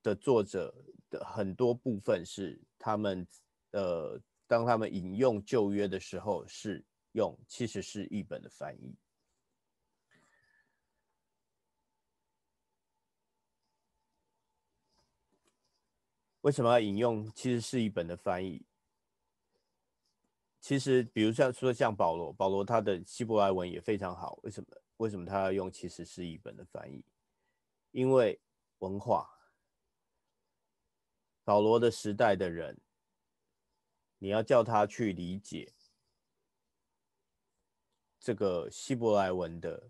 的作者的很多部分是他们呃当他们引用旧约的时候，是用其实是一本的翻译。为什么要引用其实是一本的翻译？其实，比如像说像保罗，保罗他的希伯来文也非常好。为什么？为什么他要用其实是一本的翻译？因为文化，保罗的时代的人。你要叫他去理解这个希伯来文的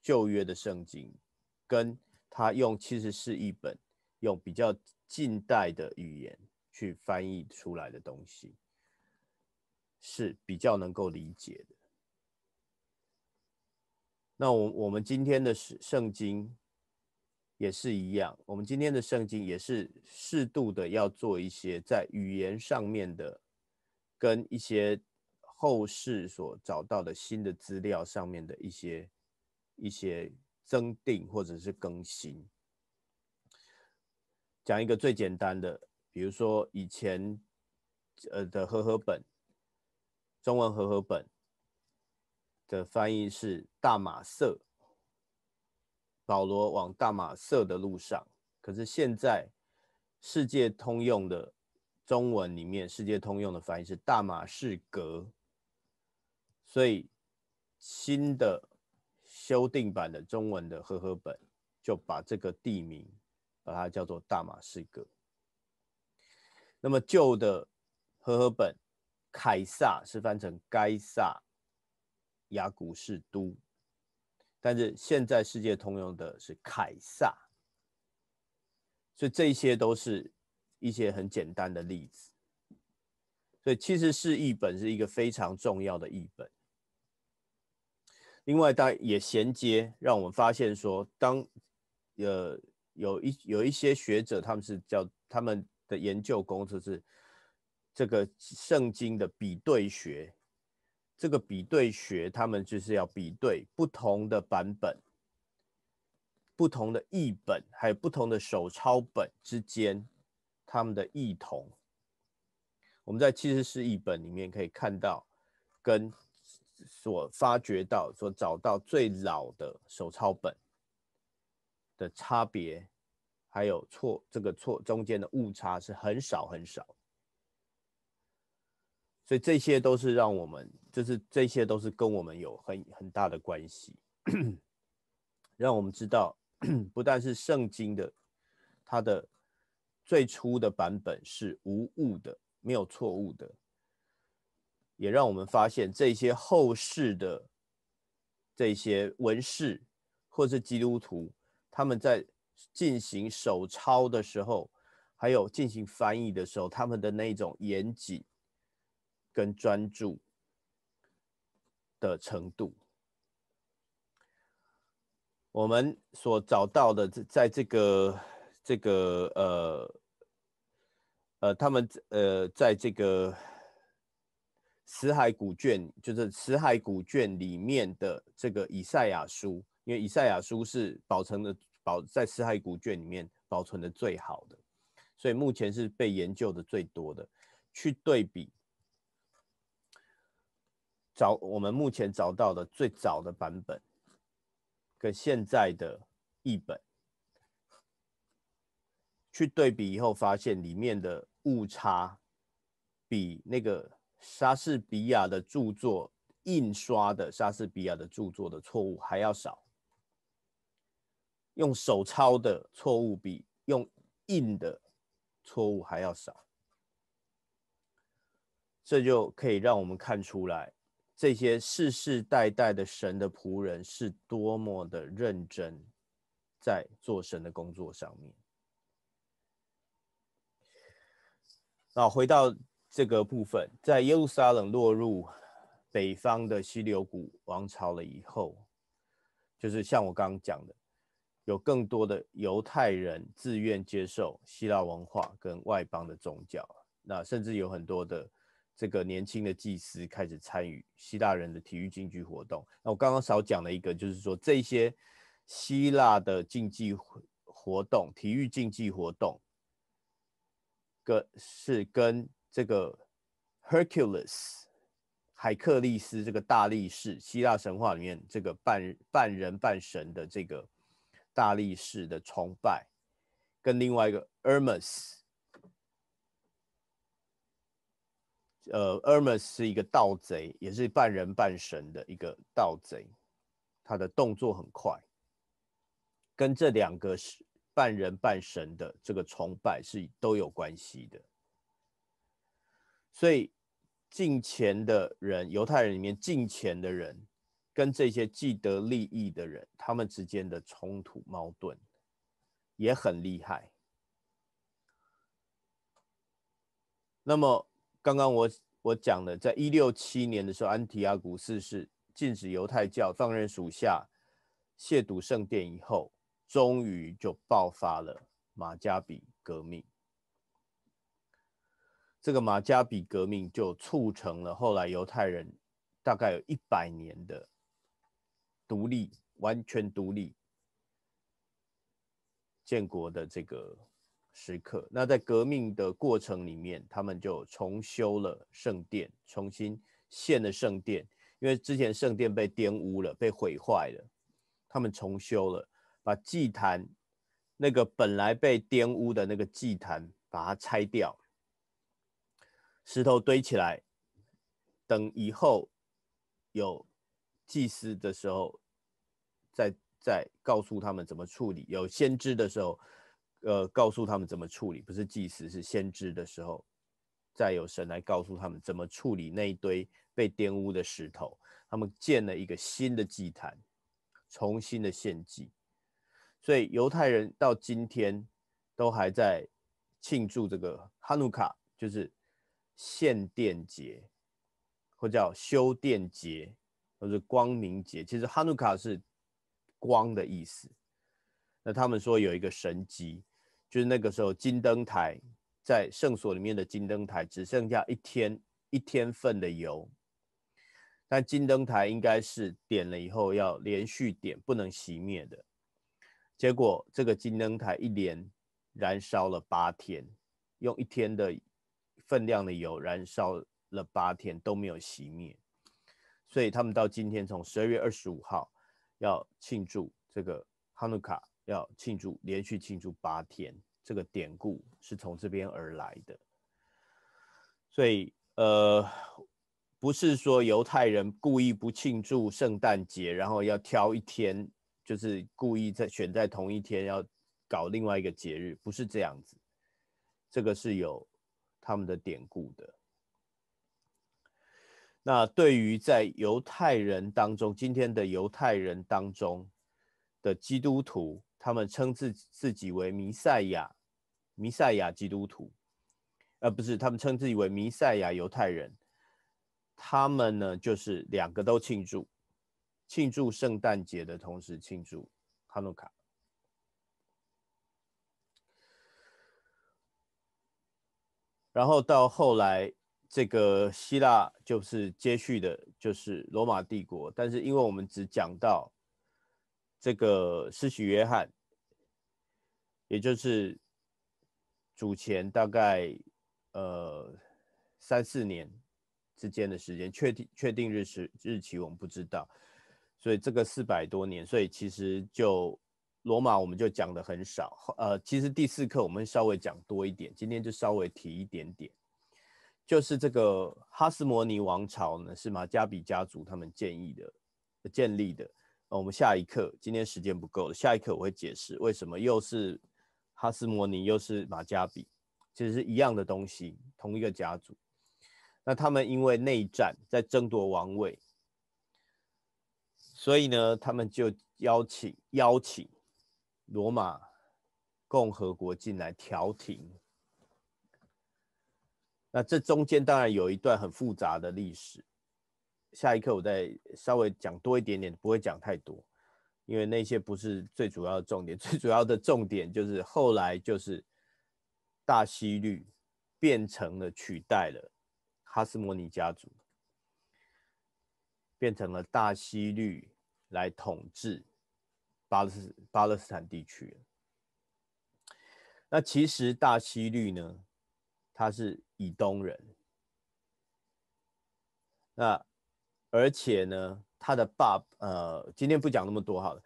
旧约的圣经，跟他用其实是一本用比较近代的语言去翻译出来的东西，是比较能够理解的。那我我们今天的圣圣经也是一样，我们今天的圣经也是适度的要做一些在语言上面的。跟一些后世所找到的新的资料上面的一些一些增订或者是更新，讲一个最简单的，比如说以前呃的和合本，中文和合本的翻译是大马色，保罗往大马色的路上，可是现在世界通用的。中文里面世界通用的翻译是大马士革，所以新的修订版的中文的《赫赫本》就把这个地名把它叫做大马士革。那么旧的《赫赫本》，凯撒是翻成该萨雅古士都，但是现在世界通用的是凯撒，所以这些都是。一些很简单的例子，所以其实是译本是一个非常重要的译本。另外，它也衔接，让我们发现说，当呃有一有一些学者，他们是叫他们的研究工作是这个圣经的比对学。这个比对学，他们就是要比对不同的版本、不同的译本，还有不同的手抄本之间。他们的异同，我们在七十四译本里面可以看到，跟所发掘到、所找到最老的手抄本的差别，还有错这个错中间的误差是很少很少，所以这些都是让我们，就是这些都是跟我们有很很大的关系，让我们知道，不但是圣经的它的。最初的版本是无误的，没有错误的，也让我们发现这些后世的这些文士或是基督徒，他们在进行手抄的时候，还有进行翻译的时候，他们的那种严谨跟专注的程度，我们所找到的在这个。这个呃呃，他们呃，在这个死海古卷，就是死海古卷里面的这个以赛亚书，因为以赛亚书是保存的保在死海古卷里面保存的最好的，所以目前是被研究的最多的，去对比找我们目前找到的最早的版本，跟现在的译本。去对比以后，发现里面的误差比那个莎士比亚的著作印刷的莎士比亚的著作的错误还要少，用手抄的错误比用印的错误还要少。这就可以让我们看出来，这些世世代代的神的仆人是多么的认真在做神的工作上面。那回到这个部分，在耶路撒冷落入北方的溪流谷王朝了以后，就是像我刚刚讲的，有更多的犹太人自愿接受希腊文化跟外邦的宗教。那甚至有很多的这个年轻的祭司开始参与希腊人的体育竞技活动。那我刚刚少讲了一个，就是说这些希腊的竞技活动、体育竞技活动。跟是跟这个 Hercules 海克利斯这个大力士，希腊神话里面这个半半人半神的这个大力士的崇拜，跟另外一个 Hermes，呃 Hermes 是一个盗贼，也是半人半神的一个盗贼，他的动作很快，跟这两个是。半人半神的这个崇拜是都有关系的，所以进钱的人，犹太人里面进钱的人，跟这些既得利益的人，他们之间的冲突矛盾也很厉害。那么刚刚我我讲的，在一六七年的时候，安提阿古四是禁止犹太教放任属下亵渎圣殿以后。终于就爆发了马加比革命。这个马加比革命就促成了后来犹太人，大概有一百年的独立，完全独立建国的这个时刻。那在革命的过程里面，他们就重修了圣殿，重新建了圣殿，因为之前圣殿被玷污了，被毁坏了，他们重修了。把祭坛那个本来被玷污的那个祭坛，把它拆掉，石头堆起来，等以后有祭司的时候，再再告诉他们怎么处理；有先知的时候，呃，告诉他们怎么处理。不是祭司，是先知的时候，再有神来告诉他们怎么处理那一堆被玷污的石头。他们建了一个新的祭坛，重新的献祭。所以犹太人到今天都还在庆祝这个哈努卡，就是献殿节，或叫修殿节，或是光明节。其实哈努卡是光的意思。那他们说有一个神迹，就是那个时候金灯台在圣所里面的金灯台只剩下一天一天份的油。但金灯台应该是点了以后要连续点，不能熄灭的。结果这个金灯台一连燃烧了八天，用一天的分量的油燃烧了八天都没有熄灭，所以他们到今天从十二月二十五号要庆祝这个哈努卡，要庆祝连续庆祝八天，这个典故是从这边而来的。所以呃，不是说犹太人故意不庆祝圣诞节，然后要挑一天。就是故意在选在同一天要搞另外一个节日，不是这样子。这个是有他们的典故的。那对于在犹太人当中，今天的犹太人当中的基督徒，他们称自自己为弥赛亚，弥赛亚基督徒，而不是他们称自己为弥赛亚犹太人。他们呢，就是两个都庆祝。庆祝圣诞节的同时，庆祝哈努卡。然后到后来，这个希腊就是接续的，就是罗马帝国。但是，因为我们只讲到这个施洗约翰，也就是主前大概呃三四年之间的时间，确定确定日时日期，我们不知道。所以这个四百多年，所以其实就罗马我们就讲的很少。呃，其实第四课我们稍微讲多一点，今天就稍微提一点点，就是这个哈斯摩尼王朝呢是马加比家族他们建议的建立的。呃，我们下一课今天时间不够了，下一课我会解释为什么又是哈斯摩尼又是马加比，其实是一样的东西，同一个家族。那他们因为内战在争夺王位。所以呢，他们就邀请邀请罗马共和国进来调停。那这中间当然有一段很复杂的历史，下一刻我再稍微讲多一点点，不会讲太多，因为那些不是最主要的重点。最主要的重点就是后来就是大西律变成了取代了哈斯摩尼家族，变成了大西律。来统治巴勒斯巴勒斯坦地区。那其实大西律呢，他是以东人。那而且呢，他的爸呃，今天不讲那么多好了。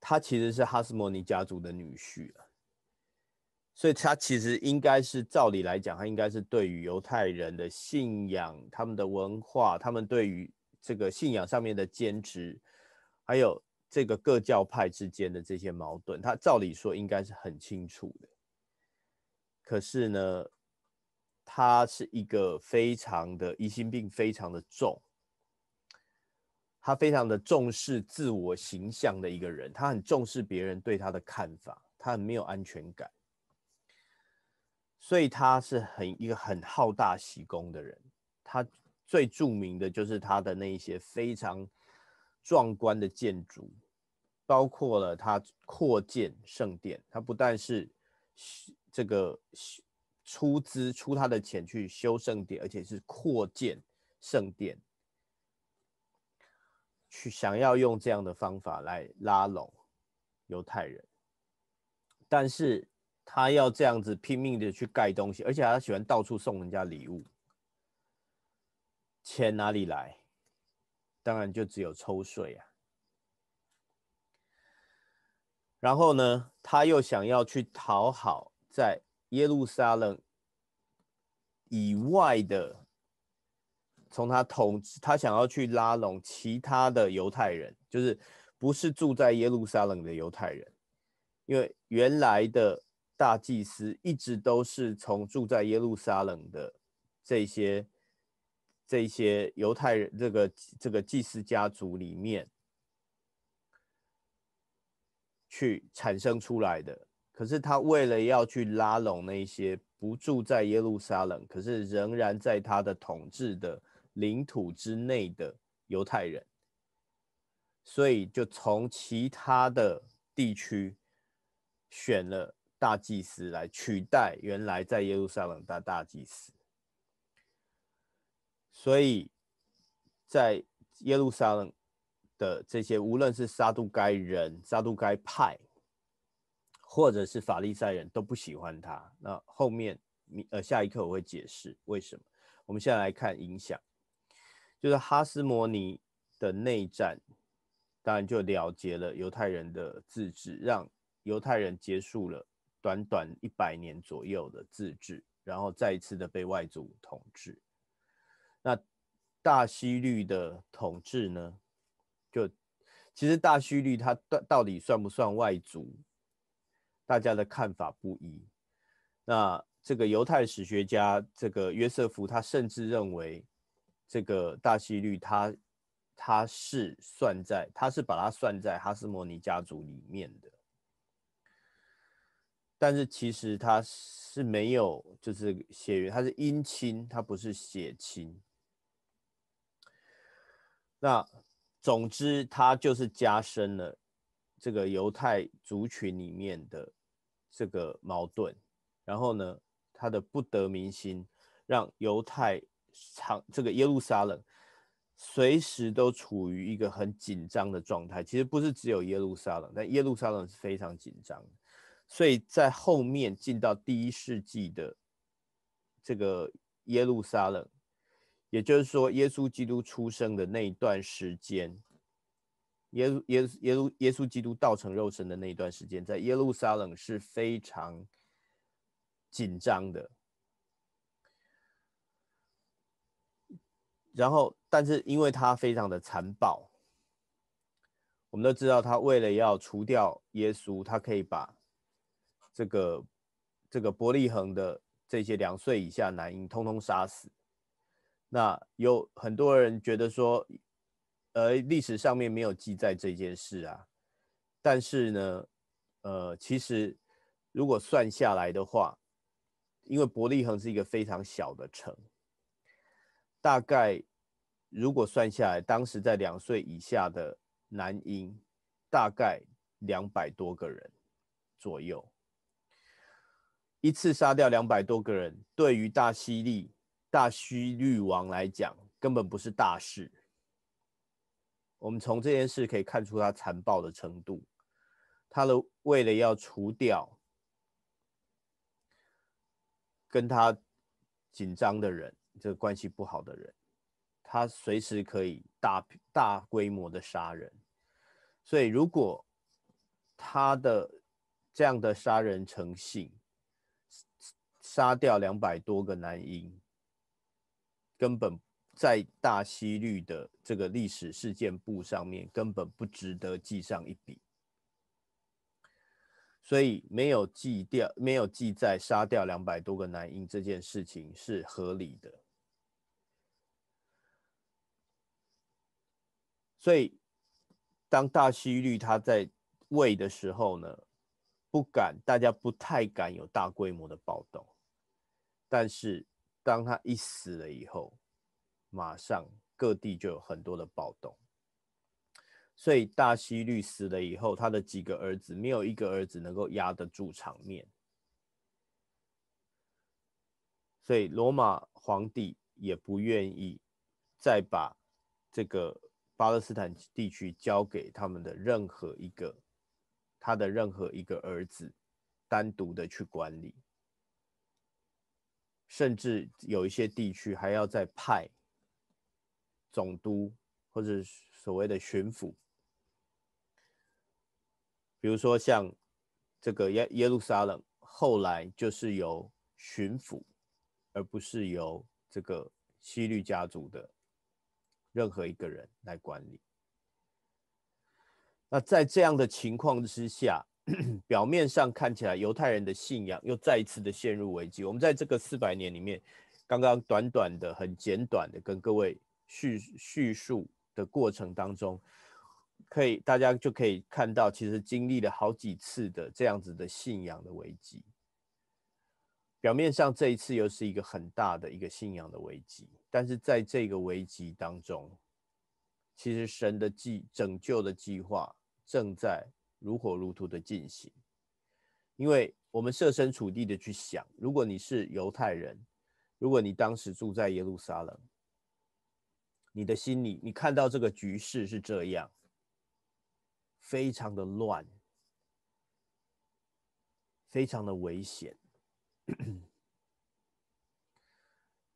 他其实是哈斯摩尼家族的女婿所以他其实应该是照理来讲，他应该是对于犹太人的信仰、他们的文化、他们对于这个信仰上面的坚持。还有这个各教派之间的这些矛盾，他照理说应该是很清楚的，可是呢，他是一个非常的疑心病非常的重，他非常的重视自我形象的一个人，他很重视别人对他的看法，他很没有安全感，所以他是很一个很好大喜功的人，他最著名的就是他的那些非常。壮观的建筑，包括了他扩建圣殿。他不但是这个出资出他的钱去修圣殿，而且是扩建圣殿，去想要用这样的方法来拉拢犹太人。但是他要这样子拼命的去盖东西，而且他喜欢到处送人家礼物。钱哪里来？当然就只有抽税啊。然后呢，他又想要去讨好在耶路撒冷以外的，从他统治，他想要去拉拢其他的犹太人，就是不是住在耶路撒冷的犹太人，因为原来的大祭司一直都是从住在耶路撒冷的这些。这些犹太人这个这个祭司家族里面去产生出来的，可是他为了要去拉拢那些不住在耶路撒冷，可是仍然在他的统治的领土之内的犹太人，所以就从其他的地区选了大祭司来取代原来在耶路撒冷的大祭司。所以在耶路撒冷的这些，无论是撒杜该人、撒杜该派，或者是法利赛人，都不喜欢他。那后面，呃，下一刻我会解释为什么。我们现在来看影响，就是哈斯摩尼的内战，当然就了结了犹太人的自治，让犹太人结束了短短一百年左右的自治，然后再一次的被外族统治。那大西律的统治呢？就其实大西律它到底算不算外族？大家的看法不一。那这个犹太史学家这个约瑟夫他甚至认为，这个大西律他他是算在他是把他算在哈斯摩尼家族里面的。但是其实他是没有就是血缘，他是姻亲，他不是血亲。那总之，它就是加深了这个犹太族群里面的这个矛盾，然后呢，他的不得民心，让犹太长这个耶路撒冷随时都处于一个很紧张的状态。其实不是只有耶路撒冷，但耶路撒冷是非常紧张，所以在后面进到第一世纪的这个耶路撒冷。也就是说，耶稣基督出生的那一段时间，耶耶耶稣耶稣基督道成肉身的那一段时间，在耶路撒冷是非常紧张的。然后，但是因为他非常的残暴，我们都知道，他为了要除掉耶稣，他可以把这个这个伯利恒的这些两岁以下男婴通通杀死。那有很多人觉得说，呃，历史上面没有记载这件事啊，但是呢，呃，其实如果算下来的话，因为伯利恒是一个非常小的城，大概如果算下来，当时在两岁以下的男婴大概两百多个人左右，一次杀掉两百多个人，对于大西利。大虚律王来讲，根本不是大事。我们从这件事可以看出他残暴的程度。他的为了要除掉跟他紧张的人，这个关系不好的人，他随时可以大大规模的杀人。所以，如果他的这样的杀人成性，杀掉两百多个男婴。根本在大西律的这个历史事件簿上面，根本不值得记上一笔，所以没有记掉，没有记载杀掉两百多个男婴这件事情是合理的。所以，当大西律他在位的时候呢，不敢，大家不太敢有大规模的暴动。但是。当他一死了以后，马上各地就有很多的暴动。所以大西律死了以后，他的几个儿子没有一个儿子能够压得住场面，所以罗马皇帝也不愿意再把这个巴勒斯坦地区交给他们的任何一个他的任何一个儿子单独的去管理。甚至有一些地区还要再派总督或者所谓的巡抚，比如说像这个耶耶路撒冷，后来就是由巡抚，而不是由这个西律家族的任何一个人来管理。那在这样的情况之下，表面上看起来，犹太人的信仰又再一次的陷入危机。我们在这个四百年里面，刚刚短短的、很简短的跟各位叙叙述的过程当中，可以大家就可以看到，其实经历了好几次的这样子的信仰的危机。表面上这一次又是一个很大的一个信仰的危机，但是在这个危机当中，其实神的计、拯救的计划正在。如火如荼的进行，因为我们设身处地的去想，如果你是犹太人，如果你当时住在耶路撒冷，你的心里，你看到这个局势是这样，非常的乱，非常的危险，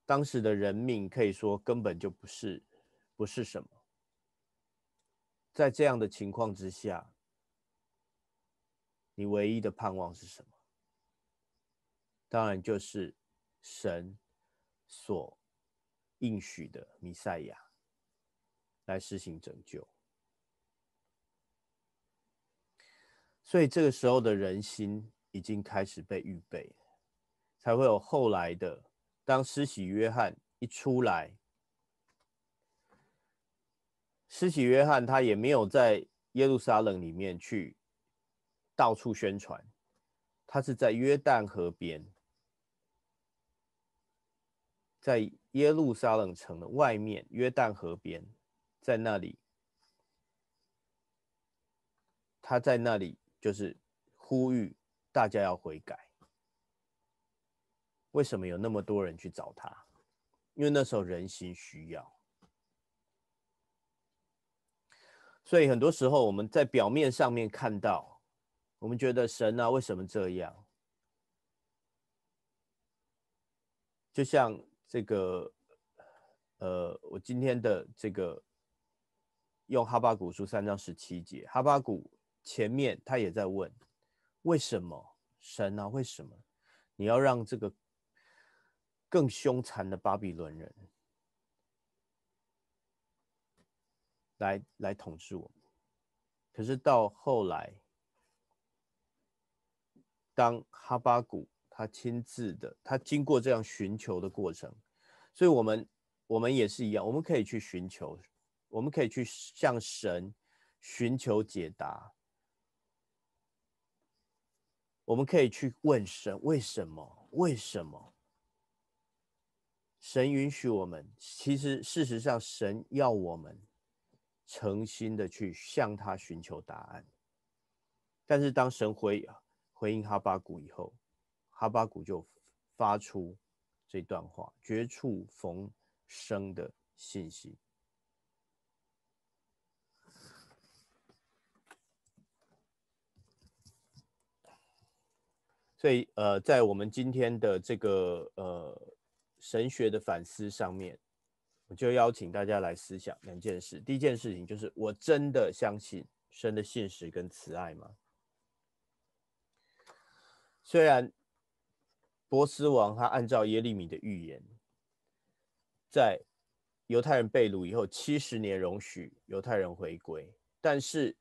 当时的人命可以说根本就不是，不是什么，在这样的情况之下。你唯一的盼望是什么？当然就是神所应许的弥赛亚来实行拯救。所以这个时候的人心已经开始被预备，才会有后来的当施洗约翰一出来，施洗约翰他也没有在耶路撒冷里面去。到处宣传，他是在约旦河边，在耶路撒冷城的外面，约旦河边，在那里，他在那里就是呼吁大家要悔改。为什么有那么多人去找他？因为那时候人心需要，所以很多时候我们在表面上面看到。我们觉得神啊，为什么这样？就像这个，呃，我今天的这个，用哈巴谷书三章十七节，哈巴谷前面他也在问，为什么神啊，为什么你要让这个更凶残的巴比伦人来来统治我们？可是到后来。当哈巴谷他亲自的，他经过这样寻求的过程，所以我们我们也是一样，我们可以去寻求，我们可以去向神寻求解答，我们可以去问神为什么？为什么？神允许我们，其实事实上，神要我们诚心的去向他寻求答案。但是当神回回应哈巴谷以后，哈巴谷就发出这段话“绝处逢生”的信息。所以，呃，在我们今天的这个呃神学的反思上面，我就邀请大家来思想两件事。第一件事情就是：我真的相信神的信实跟慈爱吗？虽然波斯王他按照耶利米的预言，在犹太人被掳以后七十年容许犹太人回归，但是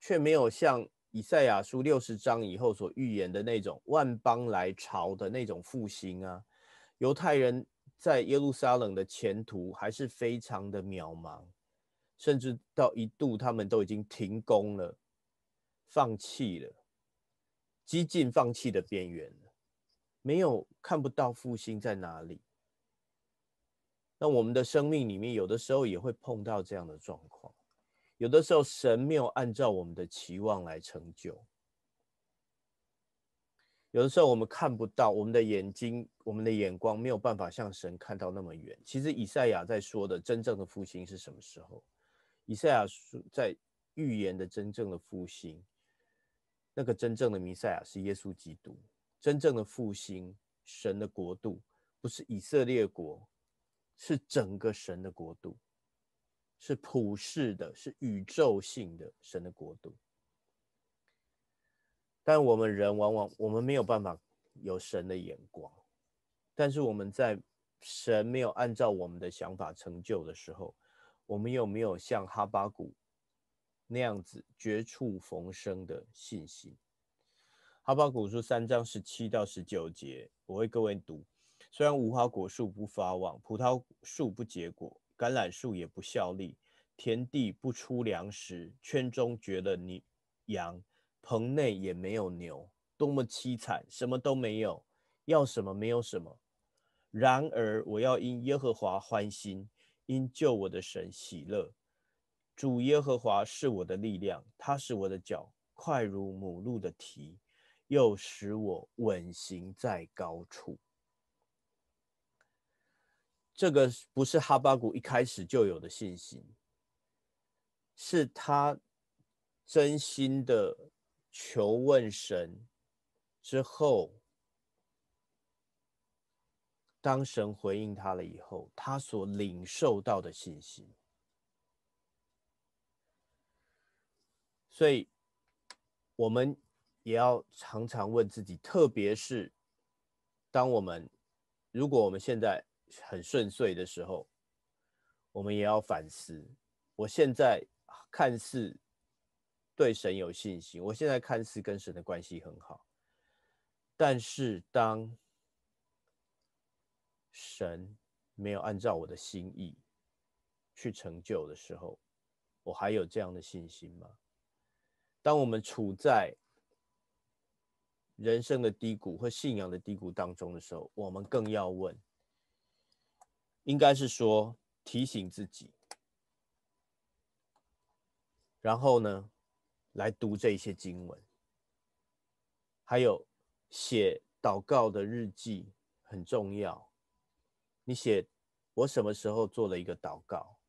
却没有像以赛亚书六十章以后所预言的那种万邦来朝的那种复兴啊。犹太人在耶路撒冷的前途还是非常的渺茫，甚至到一度他们都已经停工了，放弃了。激进放弃的边缘没有看不到复兴在哪里。那我们的生命里面，有的时候也会碰到这样的状况，有的时候神没有按照我们的期望来成就，有的时候我们看不到，我们的眼睛，我们的眼光没有办法像神看到那么远。其实以赛亚在说的真正的复兴是什么时候？以赛亚在预言的真正的复兴。那个真正的弥赛亚是耶稣基督，真正的复兴神的国度不是以色列国，是整个神的国度，是普世的，是宇宙性的神的国度。但我们人往往我们没有办法有神的眼光，但是我们在神没有按照我们的想法成就的时候，我们有没有像哈巴谷？那样子绝处逢生的信心，《哈巴古书》三章十七到十九节，我为各位读。虽然无花果树不发旺，葡萄树不结果，橄榄树也不效力，田地不出粮食，圈中绝了牛羊，棚内也没有牛，多么凄惨，什么都没有，要什么没有什么。然而我要因耶和华欢心，因救我的神喜乐。主耶和华是我的力量，他是我的脚，快如母鹿的蹄，又使我稳行在高处。这个不是哈巴谷一开始就有的信心，是他真心的求问神之后，当神回应他了以后，他所领受到的信心。所以，我们也要常常问自己，特别是当我们如果我们现在很顺遂的时候，我们也要反思：我现在看似对神有信心，我现在看似跟神的关系很好，但是当神没有按照我的心意去成就的时候，我还有这样的信心吗？当我们处在人生的低谷或信仰的低谷当中的时候，我们更要问，应该是说提醒自己，然后呢，来读这些经文，还有写祷告的日记很重要。你写我什么时候做了一个祷告？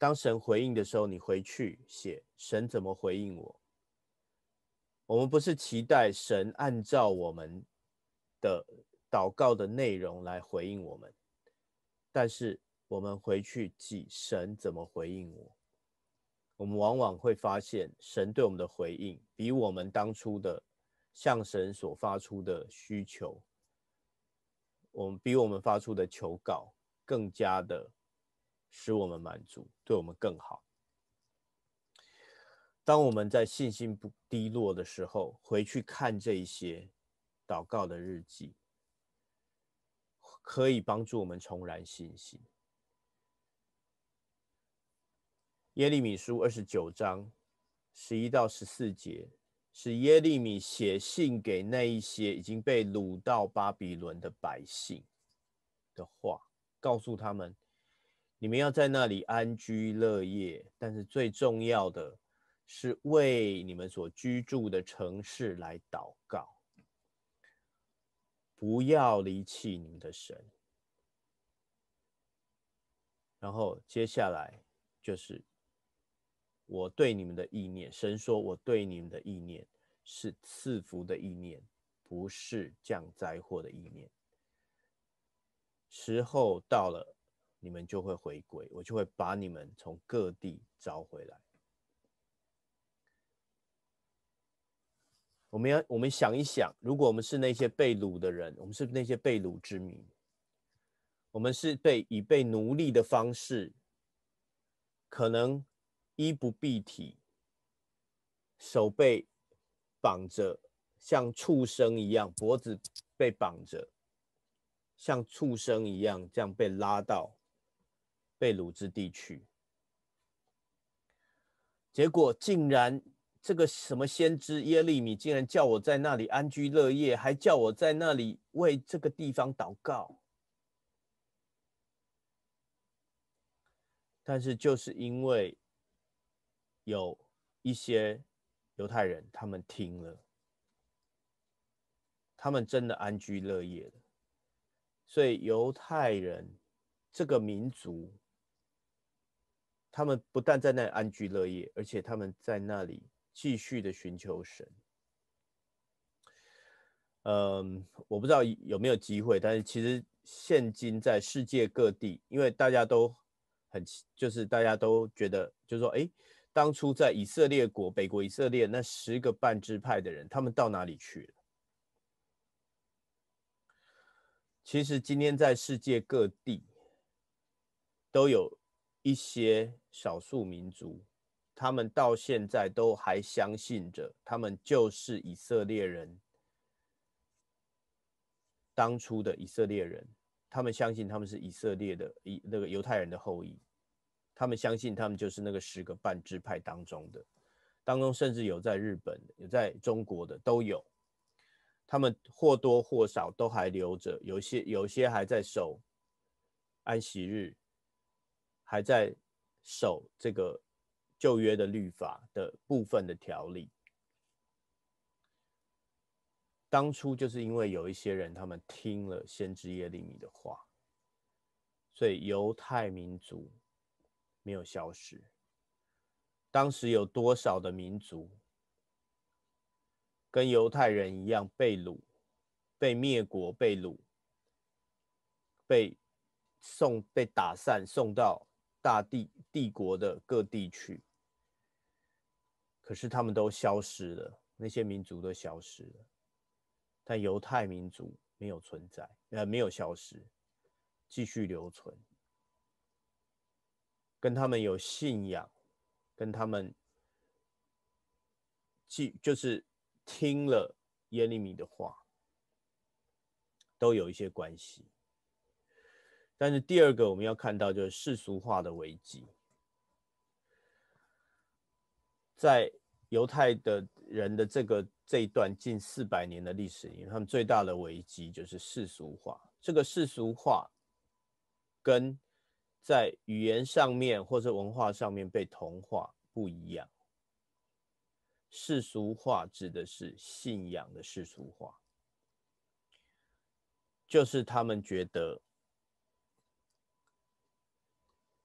当神回应的时候，你回去写神怎么回应我。我们不是期待神按照我们的祷告的内容来回应我们，但是我们回去记神怎么回应我。我们往往会发现，神对我们的回应比我们当初的向神所发出的需求，我们比我们发出的求告更加的使我们满足。对我们更好。当我们在信心不低落的时候，回去看这一些祷告的日记，可以帮助我们重燃信心。耶利米书二十九章十一到十四节，是耶利米写信给那一些已经被掳到巴比伦的百姓的话，告诉他们。你们要在那里安居乐业，但是最重要的是为你们所居住的城市来祷告，不要离弃你们的神。然后接下来就是我对你们的意念，神说我对你们的意念是赐福的意念，不是降灾祸的意念。时候到了。你们就会回归，我就会把你们从各地招回来。我们要，我们想一想，如果我们是那些被掳的人，我们是那些被掳之民，我们是被以被奴隶的方式，可能衣不蔽体，手被绑着，像畜生一样，脖子被绑着，像畜生一样，这样被拉到。被掳之地区，结果竟然这个什么先知耶利米竟然叫我在那里安居乐业，还叫我在那里为这个地方祷告。但是就是因为有一些犹太人，他们听了，他们真的安居乐业了，所以犹太人这个民族。他们不但在那安居乐业，而且他们在那里继续的寻求神。嗯，我不知道有没有机会，但是其实现今在世界各地，因为大家都很，就是大家都觉得，就说，哎，当初在以色列国、北国以色列那十个半支派的人，他们到哪里去了？其实今天在世界各地都有。一些少数民族，他们到现在都还相信着，他们就是以色列人当初的以色列人。他们相信他们是以色列的以那个犹太人的后裔，他们相信他们就是那个十个半支派当中的，当中甚至有在日本、有在中国的都有，他们或多或少都还留着，有些有些还在守安息日。还在守这个旧约的律法的部分的条例。当初就是因为有一些人，他们听了先知耶利米的话，所以犹太民族没有消失。当时有多少的民族跟犹太人一样被掳、被灭国、被掳、被送、被打散送到？大地帝国的各地区，可是他们都消失了，那些民族都消失了，但犹太民族没有存在，呃，没有消失，继续留存，跟他们有信仰，跟他们继就是听了耶利米的话，都有一些关系。但是第二个，我们要看到就是世俗化的危机，在犹太的人的这个这一段近四百年的历史里，他们最大的危机就是世俗化。这个世俗化跟在语言上面或者文化上面被同化不一样，世俗化指的是信仰的世俗化，就是他们觉得。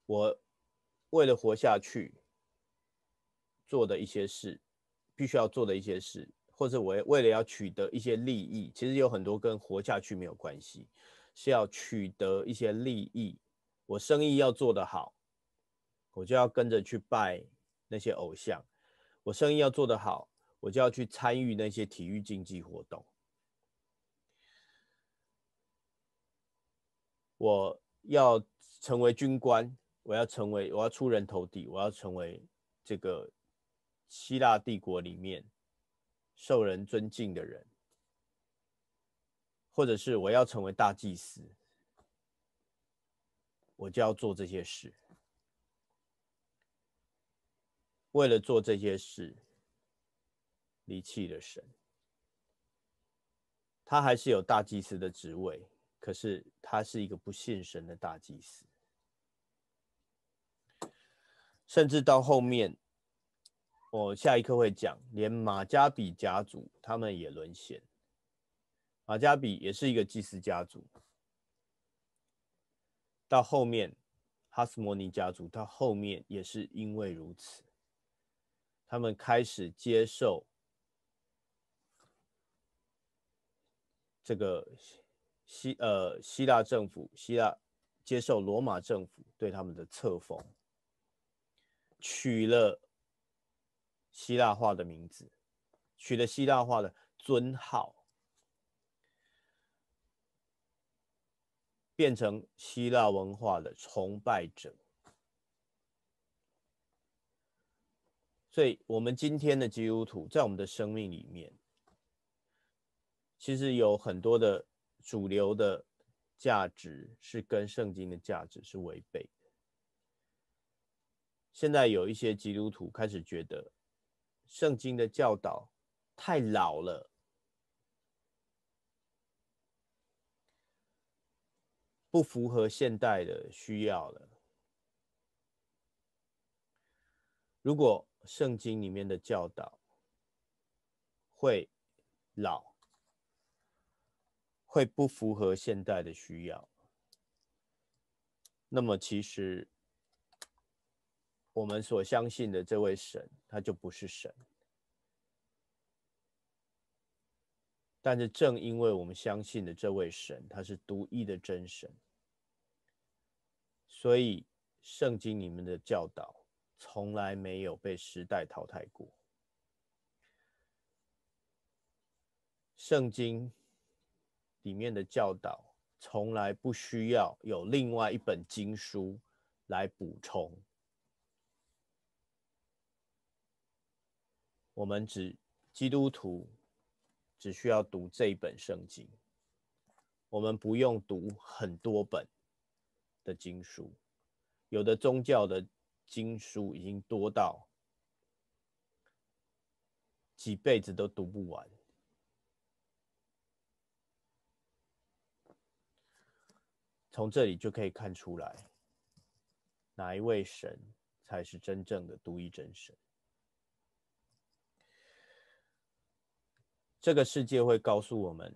我为了活下去做的一些事，必须要做的一些事，或者我为了要取得一些利益，其实有很多跟活下去没有关系，是要取得一些利益。我生意要做得好，我就要跟着去拜那些偶像；我生意要做得好，我就要去参与那些体育竞技活动；我要成为军官。我要成为，我要出人头地，我要成为这个希腊帝国里面受人尊敬的人，或者是我要成为大祭司，我就要做这些事。为了做这些事，离弃了神。他还是有大祭司的职位，可是他是一个不信神的大祭司。甚至到后面，我下一课会讲，连马加比家族他们也沦陷。马加比也是一个祭司家族。到后面，哈斯摩尼家族，到后面也是因为如此，他们开始接受这个希呃希腊政府，希腊接受罗马政府对他们的册封。取了希腊化的名字，取了希腊化的尊号，变成希腊文化的崇拜者。所以，我们今天的基督徒在我们的生命里面，其实有很多的主流的价值是跟圣经的价值是违背。现在有一些基督徒开始觉得，圣经的教导太老了，不符合现代的需要了。如果圣经里面的教导会老，会不符合现代的需要，那么其实。我们所相信的这位神，他就不是神。但是正因为我们相信的这位神，他是独一的真神，所以圣经里面的教导从来没有被时代淘汰过。圣经里面的教导，从来不需要有另外一本经书来补充。我们只基督徒只需要读这一本圣经，我们不用读很多本的经书。有的宗教的经书已经多到几辈子都读不完。从这里就可以看出来，哪一位神才是真正的独一真神。这个世界会告诉我们，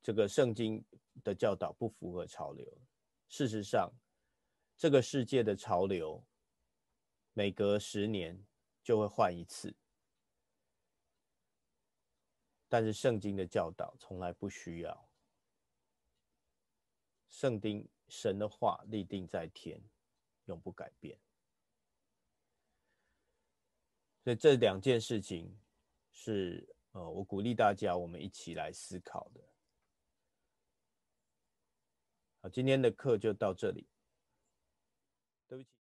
这个圣经的教导不符合潮流。事实上，这个世界的潮流每隔十年就会换一次，但是圣经的教导从来不需要。圣经神的话立定在天，永不改变。这两件事情是呃，我鼓励大家，我们一起来思考的。好，今天的课就到这里。对不起。